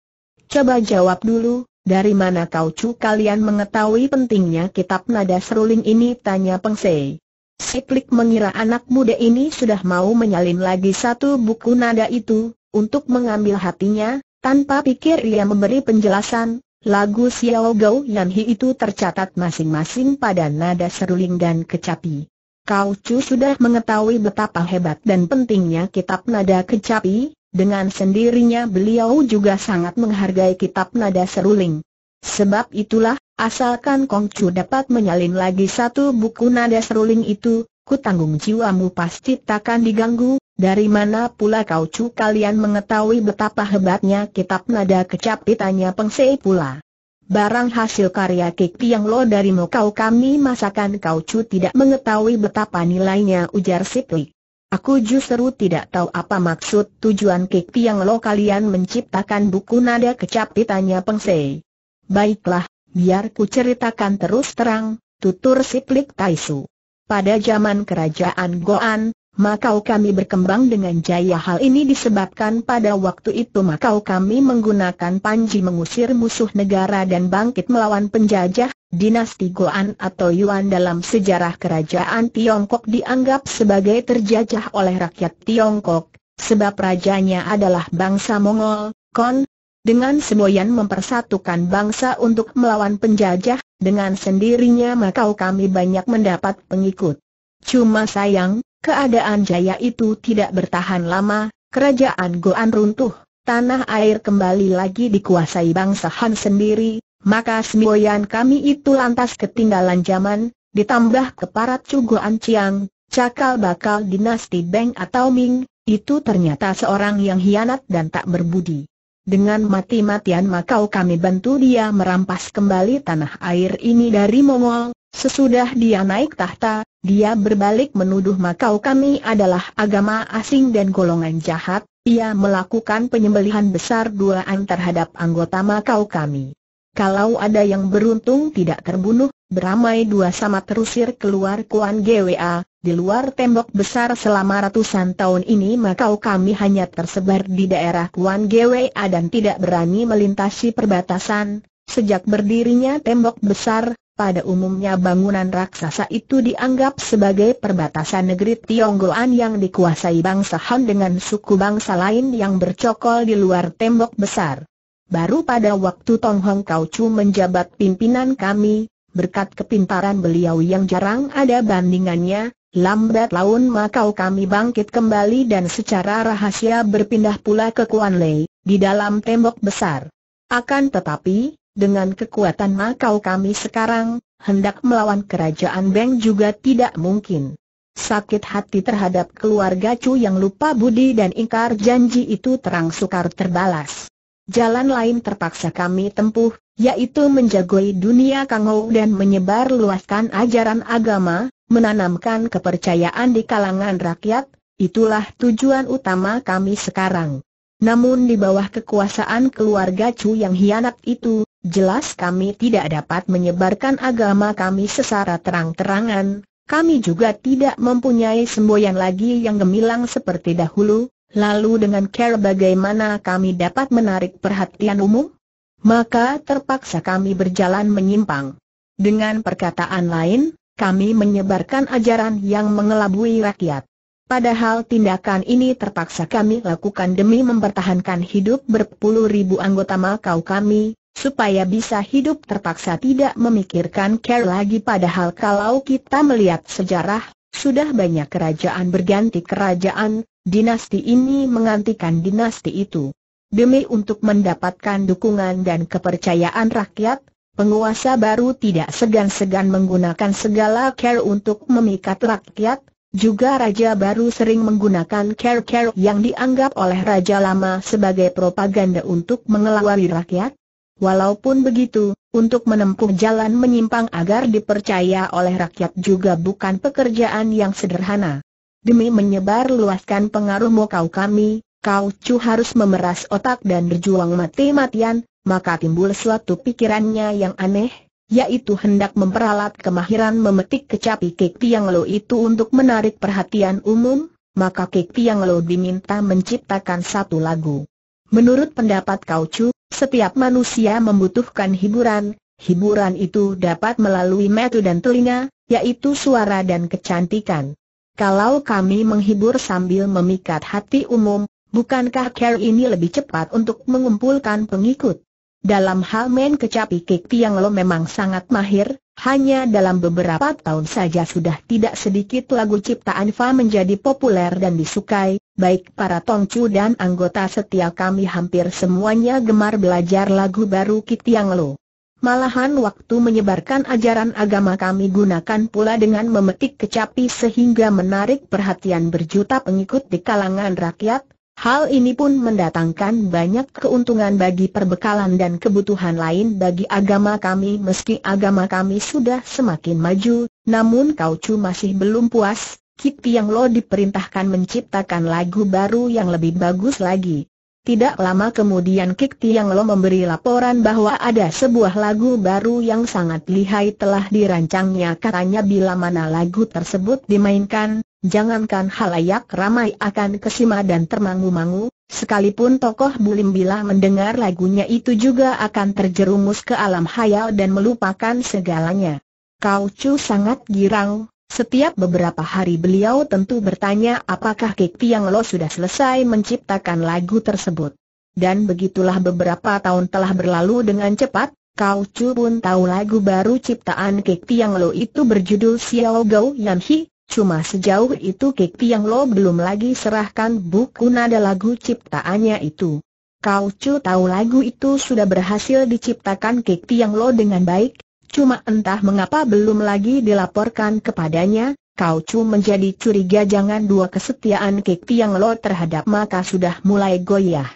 Coba jawab dulu, dari mana kau cu kalian mengetahui pentingnya kitab nada seruling ini? Tanya Pengsei. Siplik mengira anak muda ini sudah mau menyalin lagi satu buku nada itu, untuk mengambil hatinya, tanpa pikir ia memberi penjelasan, lagu Xiao Gao Yan Hi itu tercatat masing-masing pada nada seruling dan kecapi. Kau Chu sudah mengetahui betapa hebat dan pentingnya kitab nada kecapi, dengan sendirinya beliau juga sangat menghargai kitab nada seruling. Sebab itulah, asalkan Kong Chu dapat menyalin lagi satu buku nada seruling itu, ku tanggung jiwamu pasti takkan diganggu, dari mana pula kau cu kalian mengetahui betapa hebatnya kitab nada kecap? tanya pengsei pula. Barang hasil karya Kik yang Lo dari mu kau kami masakan kau cu tidak mengetahui betapa nilainya ujar Sipli. Aku justru tidak tahu apa maksud tujuan Kik yang Lo kalian menciptakan buku nada kecap? tanya pengsei. Baiklah, biar ku ceritakan terus terang, tutur Siplik Taisu. Pada zaman kerajaan Goan, Makau kami berkembang dengan jaya hal ini disebabkan pada waktu itu makau kami menggunakan panji mengusir musuh negara dan bangkit melawan penjajah, dinasti Goan atau Yuan dalam sejarah kerajaan Tiongkok dianggap sebagai terjajah oleh rakyat Tiongkok, sebab rajanya adalah bangsa Mongol, Kon, dengan semboyan mempersatukan bangsa untuk melawan penjajah, dengan sendirinya makau kami banyak mendapat pengikut. Cuma sayang, Keadaan jaya itu tidak bertahan lama, kerajaan Goan runtuh, tanah air kembali lagi dikuasai bangsa Han sendiri, maka semboyan kami itu lantas ketinggalan zaman, ditambah keparat Cugoan Ciang, cakal bakal dinasti Beng atau Ming, itu ternyata seorang yang hianat dan tak berbudi. Dengan mati-matian makau kami bantu dia merampas kembali tanah air ini dari Mongol, Sesudah dia naik tahta, dia berbalik menuduh Makau kami adalah agama asing dan golongan jahat, ia melakukan penyembelihan besar duaan terhadap anggota Makau kami. Kalau ada yang beruntung tidak terbunuh, beramai dua sama terusir keluar Kuan GWA, di luar tembok besar selama ratusan tahun ini Makau kami hanya tersebar di daerah Kuan GWA dan tidak berani melintasi perbatasan, Sejak berdirinya tembok besar, pada umumnya bangunan raksasa itu dianggap sebagai perbatasan negeri Tionggoan yang dikuasai bangsa Han dengan suku bangsa lain yang bercokol di luar tembok besar. Baru pada waktu Tong Hong Kau Chu menjabat pimpinan kami, berkat kepintaran beliau yang jarang ada bandingannya, lambat laun Makau kami bangkit kembali dan secara rahasia berpindah pula ke Kuan Lei, di dalam tembok besar. Akan tetapi, dengan kekuatan makau kami sekarang, hendak melawan kerajaan Beng juga tidak mungkin. Sakit hati terhadap keluarga Chu yang lupa budi dan ingkar janji itu terang sukar terbalas. Jalan lain terpaksa kami tempuh, yaitu menjagoi dunia Kangou dan menyebar luaskan ajaran agama, menanamkan kepercayaan di kalangan rakyat, itulah tujuan utama kami sekarang. Namun di bawah kekuasaan keluarga Chu yang hianat itu, Jelas kami tidak dapat menyebarkan agama kami secara terang-terangan, kami juga tidak mempunyai semboyan lagi yang gemilang seperti dahulu, lalu dengan cara bagaimana kami dapat menarik perhatian umum? Maka terpaksa kami berjalan menyimpang. Dengan perkataan lain, kami menyebarkan ajaran yang mengelabui rakyat. Padahal tindakan ini terpaksa kami lakukan demi mempertahankan hidup berpuluh ribu anggota makau kami, supaya bisa hidup terpaksa tidak memikirkan care lagi padahal kalau kita melihat sejarah, sudah banyak kerajaan berganti kerajaan, dinasti ini menggantikan dinasti itu. Demi untuk mendapatkan dukungan dan kepercayaan rakyat, penguasa baru tidak segan-segan menggunakan segala care untuk memikat rakyat, juga raja baru sering menggunakan care-care yang dianggap oleh raja lama sebagai propaganda untuk mengelawari rakyat, Walaupun begitu, untuk menempuh jalan menyimpang agar dipercaya oleh rakyat juga bukan pekerjaan yang sederhana. Demi menyebar luaskan pengaruhmu kau kami, kau cu harus memeras otak dan berjuang mati-matian, maka timbul suatu pikirannya yang aneh, yaitu hendak memperalat kemahiran memetik kecapi Kek Tiang Lo itu untuk menarik perhatian umum, maka Kek Tiang Lo diminta menciptakan satu lagu. Menurut pendapat kau cu, setiap manusia membutuhkan hiburan, hiburan itu dapat melalui mata dan telinga, yaitu suara dan kecantikan. Kalau kami menghibur sambil memikat hati umum, bukankah care ini lebih cepat untuk mengumpulkan pengikut? Dalam hal main kecapi yang Tiang Lo memang sangat mahir, hanya dalam beberapa tahun saja sudah tidak sedikit lagu ciptaan Fa menjadi populer dan disukai, baik para tongcu dan anggota setia kami hampir semuanya gemar belajar lagu baru Kitiang Lo. Malahan waktu menyebarkan ajaran agama kami gunakan pula dengan memetik kecapi sehingga menarik perhatian berjuta pengikut di kalangan rakyat, hal ini pun mendatangkan banyak keuntungan bagi perbekalan dan kebutuhan lain bagi agama kami meski agama kami sudah semakin maju, namun kaucu masih belum puas, Kit Yang Lo diperintahkan menciptakan lagu baru yang lebih bagus lagi. Tidak lama kemudian Kit Yang Lo memberi laporan bahwa ada sebuah lagu baru yang sangat lihai telah dirancangnya katanya bila mana lagu tersebut dimainkan, jangankan halayak ramai akan kesima dan termangu-mangu, Sekalipun tokoh Bulim bila mendengar lagunya itu juga akan terjerumus ke alam hayal dan melupakan segalanya. Kau Chu sangat girang, setiap beberapa hari beliau tentu bertanya apakah Kek Tiang Lo sudah selesai menciptakan lagu tersebut. Dan begitulah beberapa tahun telah berlalu dengan cepat, Kau Chu pun tahu lagu baru ciptaan Kek Tiang Lo itu berjudul Xiao Gou Yan Hi, cuma sejauh itu Kek Tiang Lo belum lagi serahkan buku nada lagu ciptaannya itu. Kau Chu tahu lagu itu sudah berhasil diciptakan Kek Tiang Lo dengan baik, Cuma entah mengapa belum lagi dilaporkan kepadanya, Kau Chu menjadi curiga jangan dua kesetiaan Kek Tiang Lo terhadap maka sudah mulai goyah.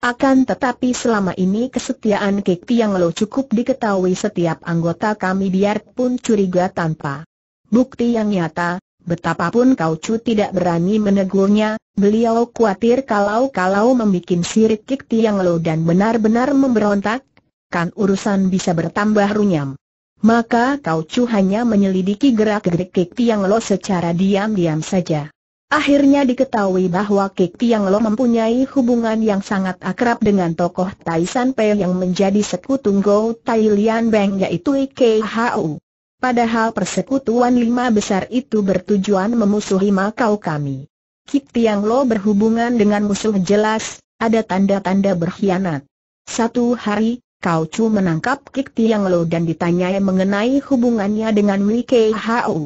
Akan tetapi selama ini kesetiaan Kek Tiang Lo cukup diketahui setiap anggota kami biarpun curiga tanpa bukti yang nyata, betapapun Kau Chu tidak berani menegurnya, beliau khawatir kalau-kalau membuat sirik Kek Tiang Lo dan benar-benar memberontak, kan urusan bisa bertambah runyam maka Kau cu hanya menyelidiki gerak-gerik Kik Tiang Lo secara diam-diam saja. Akhirnya diketahui bahwa Kik Tiang Lo mempunyai hubungan yang sangat akrab dengan tokoh Tai San Pei yang menjadi sekutu Go Tai Lian Beng yaitu H U. Padahal persekutuan lima besar itu bertujuan memusuhi makau kami. Kik Tiang Lo berhubungan dengan musuh jelas, ada tanda-tanda berkhianat. Satu hari, Kau Chu menangkap Kik Tiang Lo dan ditanyai mengenai hubungannya dengan WKHO.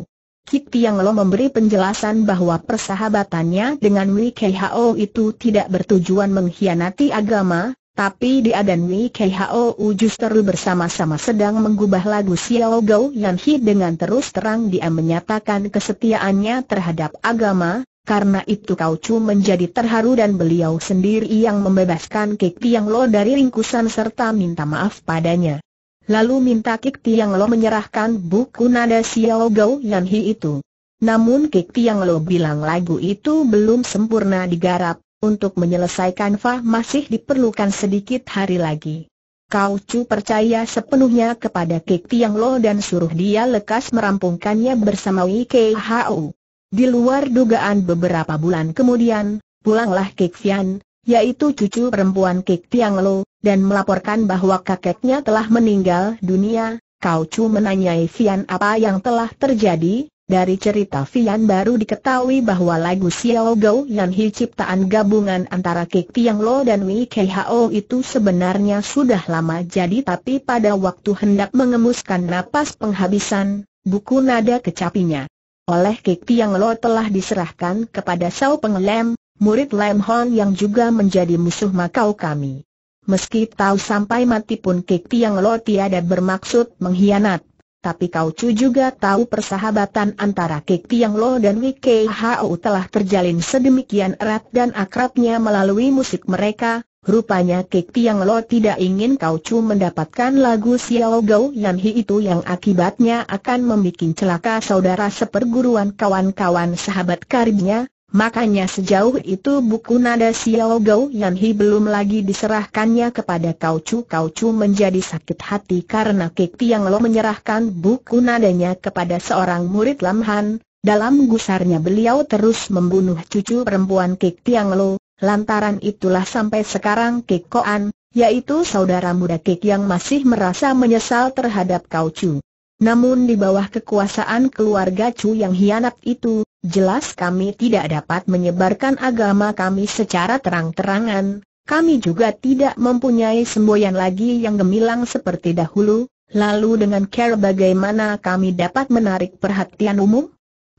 Kik Tiang Lo memberi penjelasan bahwa persahabatannya dengan WKHO itu tidak bertujuan mengkhianati agama, tapi dia dan WKHO justru bersama-sama sedang mengubah lagu Xiao Gou Yan Hi dengan terus terang dia menyatakan kesetiaannya terhadap agama, karena itu Kau Chu menjadi terharu dan beliau sendiri yang membebaskan Kik Tiang Lo dari ringkusan serta minta maaf padanya. Lalu minta Kik Tiang Lo menyerahkan buku nada Xiao Gao Yan Hi itu. Namun Kik Tiang Lo bilang lagu itu belum sempurna digarap, untuk menyelesaikan Fa masih diperlukan sedikit hari lagi. Kau Chu percaya sepenuhnya kepada Kik Tiang Lo dan suruh dia lekas merampungkannya bersama Wei Hau. Di luar dugaan beberapa bulan kemudian, pulanglah Kek Fian, yaitu cucu perempuan Kek Tiang Lo, dan melaporkan bahwa kakeknya telah meninggal dunia. Kau Chu menanyai Fian apa yang telah terjadi, dari cerita Fian baru diketahui bahwa lagu Xiao Gou Yan Hi ciptaan gabungan antara Kek Tiang Lo dan Wei Hao itu sebenarnya sudah lama jadi tapi pada waktu hendak mengemuskan napas penghabisan, buku nada kecapinya oleh Kik yang Lo telah diserahkan kepada Sao Peng Lem, murid Lem Hon yang juga menjadi musuh makau kami. Meski tahu sampai mati pun Kik yang Lo tiada bermaksud mengkhianat tapi Kau cu juga tahu persahabatan antara Kek Tiang Lo dan Wiki Hao telah terjalin sedemikian erat dan akrabnya melalui musik mereka, rupanya Kek Tiang Lo tidak ingin Kau cu mendapatkan lagu Xiao Gou Yan Hi itu yang akibatnya akan membuat celaka saudara seperguruan kawan-kawan sahabat karibnya, Makanya sejauh itu buku nada Xiao Gou Yan Hi belum lagi diserahkannya kepada Kau Chu Kau Chu menjadi sakit hati karena Kek Tiang Lo menyerahkan buku nadanya kepada seorang murid Lam Han. Dalam gusarnya beliau terus membunuh cucu perempuan Kek Tiang Lo, lantaran itulah sampai sekarang Kek Koan, yaitu saudara muda Kek yang masih merasa menyesal terhadap Kau Chu. Namun di bawah kekuasaan keluarga Chu yang hianat itu, Jelas kami tidak dapat menyebarkan agama kami secara terang-terangan, kami juga tidak mempunyai semboyan lagi yang gemilang seperti dahulu, lalu dengan care bagaimana kami dapat menarik perhatian umum?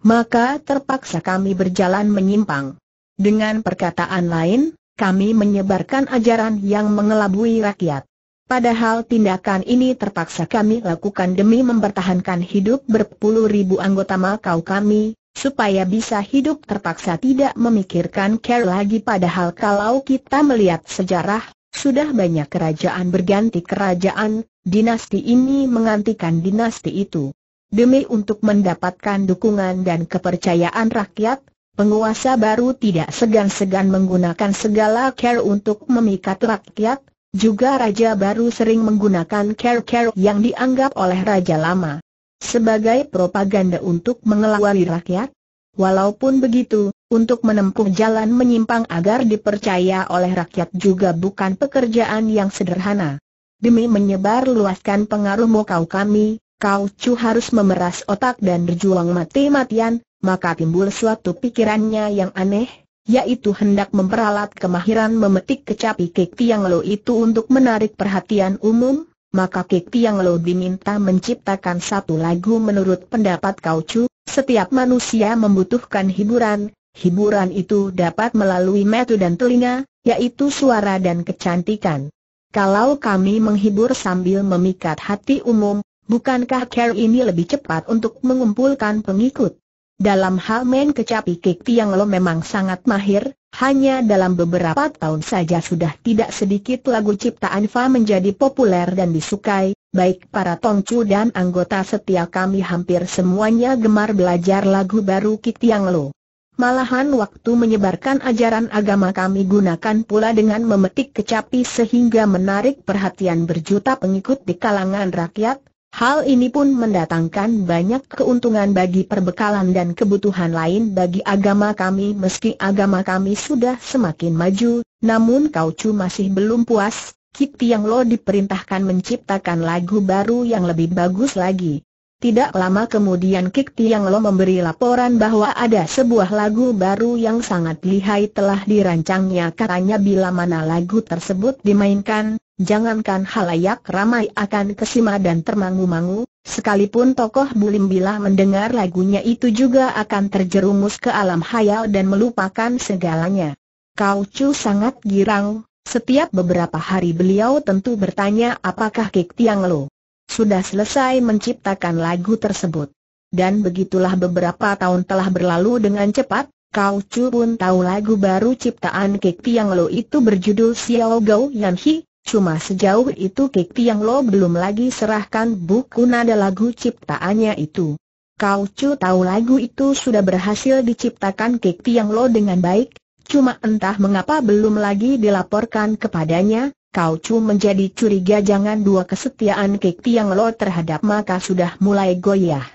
Maka terpaksa kami berjalan menyimpang. Dengan perkataan lain, kami menyebarkan ajaran yang mengelabui rakyat. Padahal tindakan ini terpaksa kami lakukan demi mempertahankan hidup berpuluh ribu anggota makau kami, supaya bisa hidup terpaksa tidak memikirkan care lagi padahal kalau kita melihat sejarah, sudah banyak kerajaan berganti kerajaan, dinasti ini menggantikan dinasti itu. Demi untuk mendapatkan dukungan dan kepercayaan rakyat, penguasa baru tidak segan-segan menggunakan segala care untuk memikat rakyat, juga raja baru sering menggunakan care-care yang dianggap oleh raja lama sebagai propaganda untuk mengelawari rakyat? Walaupun begitu, untuk menempuh jalan menyimpang agar dipercaya oleh rakyat juga bukan pekerjaan yang sederhana. Demi menyebar luaskan pengaruh mukau kami, kau cu harus memeras otak dan berjuang mati-matian, maka timbul suatu pikirannya yang aneh, yaitu hendak memperalat kemahiran memetik kecapi kek tiang lo itu untuk menarik perhatian umum, maka Kik Tiang Lo diminta menciptakan satu lagu menurut pendapat Kau Chu, setiap manusia membutuhkan hiburan, hiburan itu dapat melalui mata dan telinga, yaitu suara dan kecantikan. Kalau kami menghibur sambil memikat hati umum, bukankah care ini lebih cepat untuk mengumpulkan pengikut? Dalam hal main kecapi Kek Tiang Lo memang sangat mahir, hanya dalam beberapa tahun saja sudah tidak sedikit lagu ciptaan Fa menjadi populer dan disukai, baik para tongcu dan anggota setia kami hampir semuanya gemar belajar lagu baru Kek Tiang Lo. Malahan waktu menyebarkan ajaran agama kami gunakan pula dengan memetik kecapi sehingga menarik perhatian berjuta pengikut di kalangan rakyat, Hal ini pun mendatangkan banyak keuntungan bagi perbekalan dan kebutuhan lain bagi agama kami meski agama kami sudah semakin maju, namun Kaucu masih belum puas, Kip Tiang Lo diperintahkan menciptakan lagu baru yang lebih bagus lagi. Tidak lama kemudian Kik Tiang Lo memberi laporan bahwa ada sebuah lagu baru yang sangat lihai telah dirancangnya katanya bila mana lagu tersebut dimainkan, Jangankan halayak ramai akan kesima dan termangu-mangu, sekalipun tokoh Bulim bila mendengar lagunya itu juga akan terjerumus ke alam hayal dan melupakan segalanya. Kau Chu sangat girang, setiap beberapa hari beliau tentu bertanya apakah Kek Tiang Lo sudah selesai menciptakan lagu tersebut. Dan begitulah beberapa tahun telah berlalu dengan cepat, Kau Chu pun tahu lagu baru ciptaan Kek Tiang Lo itu berjudul Xiao Gou Yan Hi, Cuma sejauh itu Kik Tiang Lo belum lagi serahkan buku nada lagu ciptaannya itu. Kau Chu tahu lagu itu sudah berhasil diciptakan Kik Tiang Lo dengan baik, cuma entah mengapa belum lagi dilaporkan kepadanya, Kau Chu menjadi curiga jangan dua kesetiaan Kik Tiang Lo terhadap maka sudah mulai goyah.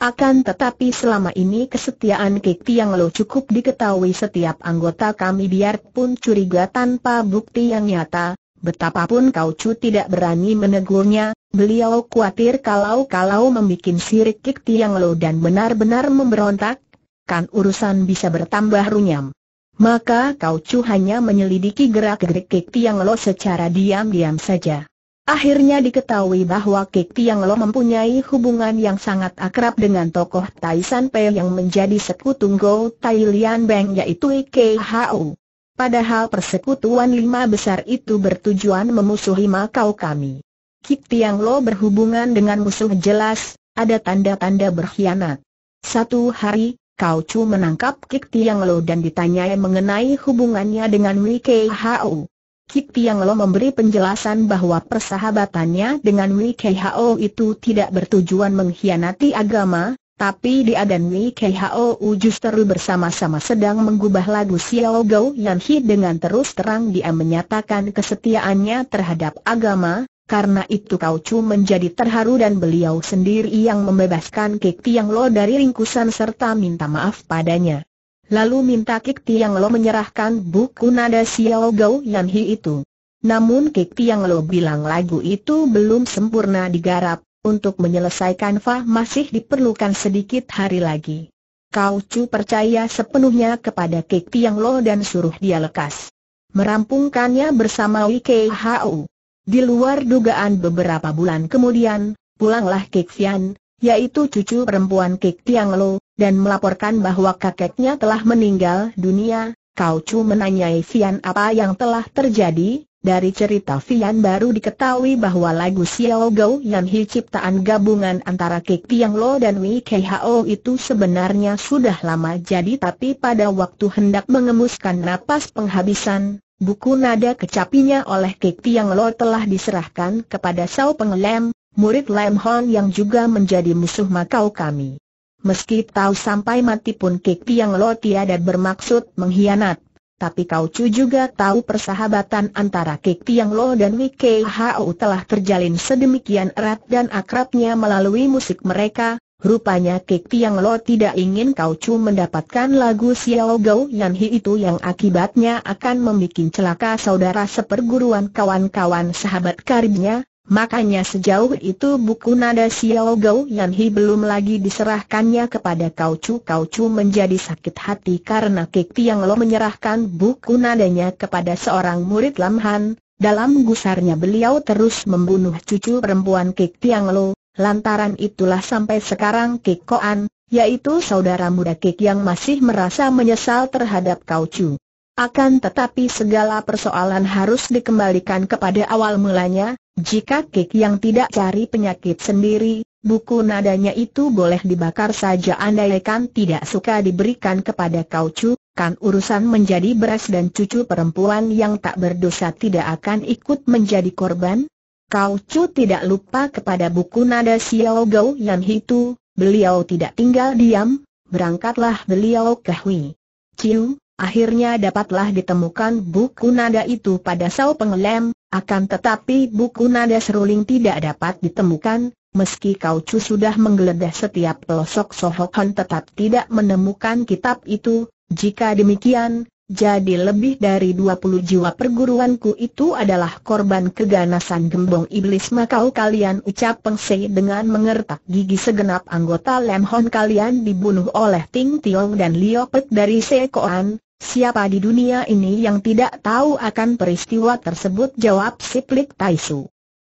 Akan tetapi selama ini kesetiaan Kik Tiang Lo cukup diketahui setiap anggota kami biarpun curiga tanpa bukti yang nyata, Betapapun Kau cu tidak berani menegurnya, beliau khawatir kalau-kalau membuat sirik kik tiang lo dan benar-benar memberontak, kan urusan bisa bertambah runyam. Maka Kau cu hanya menyelidiki gerak-gerik kik tiang lo secara diam-diam saja. Akhirnya diketahui bahwa kik tiang Lo mempunyai hubungan yang sangat akrab dengan tokoh Tai San Pei yang menjadi sekutu Go Tai Lian Beng yaitu IKHU. Padahal persekutuan lima besar itu bertujuan memusuhi makau kami. Kip Tiang Lo berhubungan dengan musuh jelas, ada tanda-tanda berkhianat. Satu hari, Kau Chu menangkap Kip Tiang Lo dan ditanyai mengenai hubungannya dengan Wiki Hao. Tiang Lo memberi penjelasan bahwa persahabatannya dengan Wiki Hao itu tidak bertujuan mengkhianati agama, tapi dia dan Wei Khou justru bersama-sama sedang mengubah lagu Xiao Gao Yan Hi dengan terus terang dia menyatakan kesetiaannya terhadap agama, karena itu Kau Chu menjadi terharu dan beliau sendiri yang membebaskan Kek Tiang Lo dari ringkusan serta minta maaf padanya. Lalu minta Kek Tiang Lo menyerahkan buku nada Xiao Gao Yan Hi itu. Namun Kek Tiang Lo bilang lagu itu belum sempurna digarap, untuk menyelesaikan Fa masih diperlukan sedikit hari lagi. Kau Chu percaya sepenuhnya kepada Kek Tiang Lo dan suruh dia lekas. Merampungkannya bersama Wike Hau. Di luar dugaan beberapa bulan kemudian, pulanglah Kek Fian, yaitu cucu perempuan Kek Tiang Lo, dan melaporkan bahwa kakeknya telah meninggal dunia. Kau Chu menanyai Fian apa yang telah terjadi, dari cerita Fian baru diketahui bahwa lagu Xiao Gou Yan Hi ciptaan gabungan antara Kik Tiang Lo dan Wei Hao itu sebenarnya sudah lama jadi tapi pada waktu hendak mengemuskan napas penghabisan, buku nada kecapinya oleh Kik Tiang Lo telah diserahkan kepada Sao Peng Lem, murid Lem Hon yang juga menjadi musuh makau kami. Meski tahu sampai mati pun Kik Tiang Lo tiada bermaksud mengkhianat tapi kau cu juga tahu persahabatan antara Kek Tiang Lo dan Wike Hao telah terjalin sedemikian erat dan akrabnya melalui musik mereka, rupanya Kek Tiang Lo tidak ingin kau cu mendapatkan lagu Xiao Gao Yan Hi itu yang akibatnya akan membuat celaka saudara seperguruan kawan-kawan sahabat karibnya, Makanya sejauh itu buku nada Xiao Gou Yan Hi belum lagi diserahkannya kepada Kau Chu Kau Chu menjadi sakit hati karena Kek Tiang Lo menyerahkan buku nadanya kepada seorang murid Lam Han. Dalam gusarnya beliau terus membunuh cucu perempuan Kek Tiang Lo, lantaran itulah sampai sekarang Kek Koan, yaitu saudara muda Kek yang masih merasa menyesal terhadap Kau Chu. Akan tetapi segala persoalan harus dikembalikan kepada awal mulanya, jika Kik yang tidak cari penyakit sendiri, buku nadanya itu boleh dibakar saja andaikan tidak suka diberikan kepada Kau Chu, kan urusan menjadi beras dan cucu perempuan yang tak berdosa tidak akan ikut menjadi korban? Kau Chu tidak lupa kepada buku nada Xiao Gao Yan itu, beliau tidak tinggal diam, berangkatlah beliau ke Hui. Ciu, Akhirnya dapatlah ditemukan buku nada itu pada sao pengelem, akan tetapi buku nada seruling tidak dapat ditemukan, meski Kaucu sudah menggeledah setiap pelosok Sohokan tetap tidak menemukan kitab itu, jika demikian, jadi lebih dari 20 jiwa perguruanku itu adalah korban keganasan gembong iblis Makau kalian ucap Pengse dengan mengertak gigi segenap anggota Lemhon kalian dibunuh oleh Ting Tiong dan Liopet dari Sekoan, Siapa di dunia ini yang tidak tahu akan peristiwa tersebut jawab Siplik Taisu.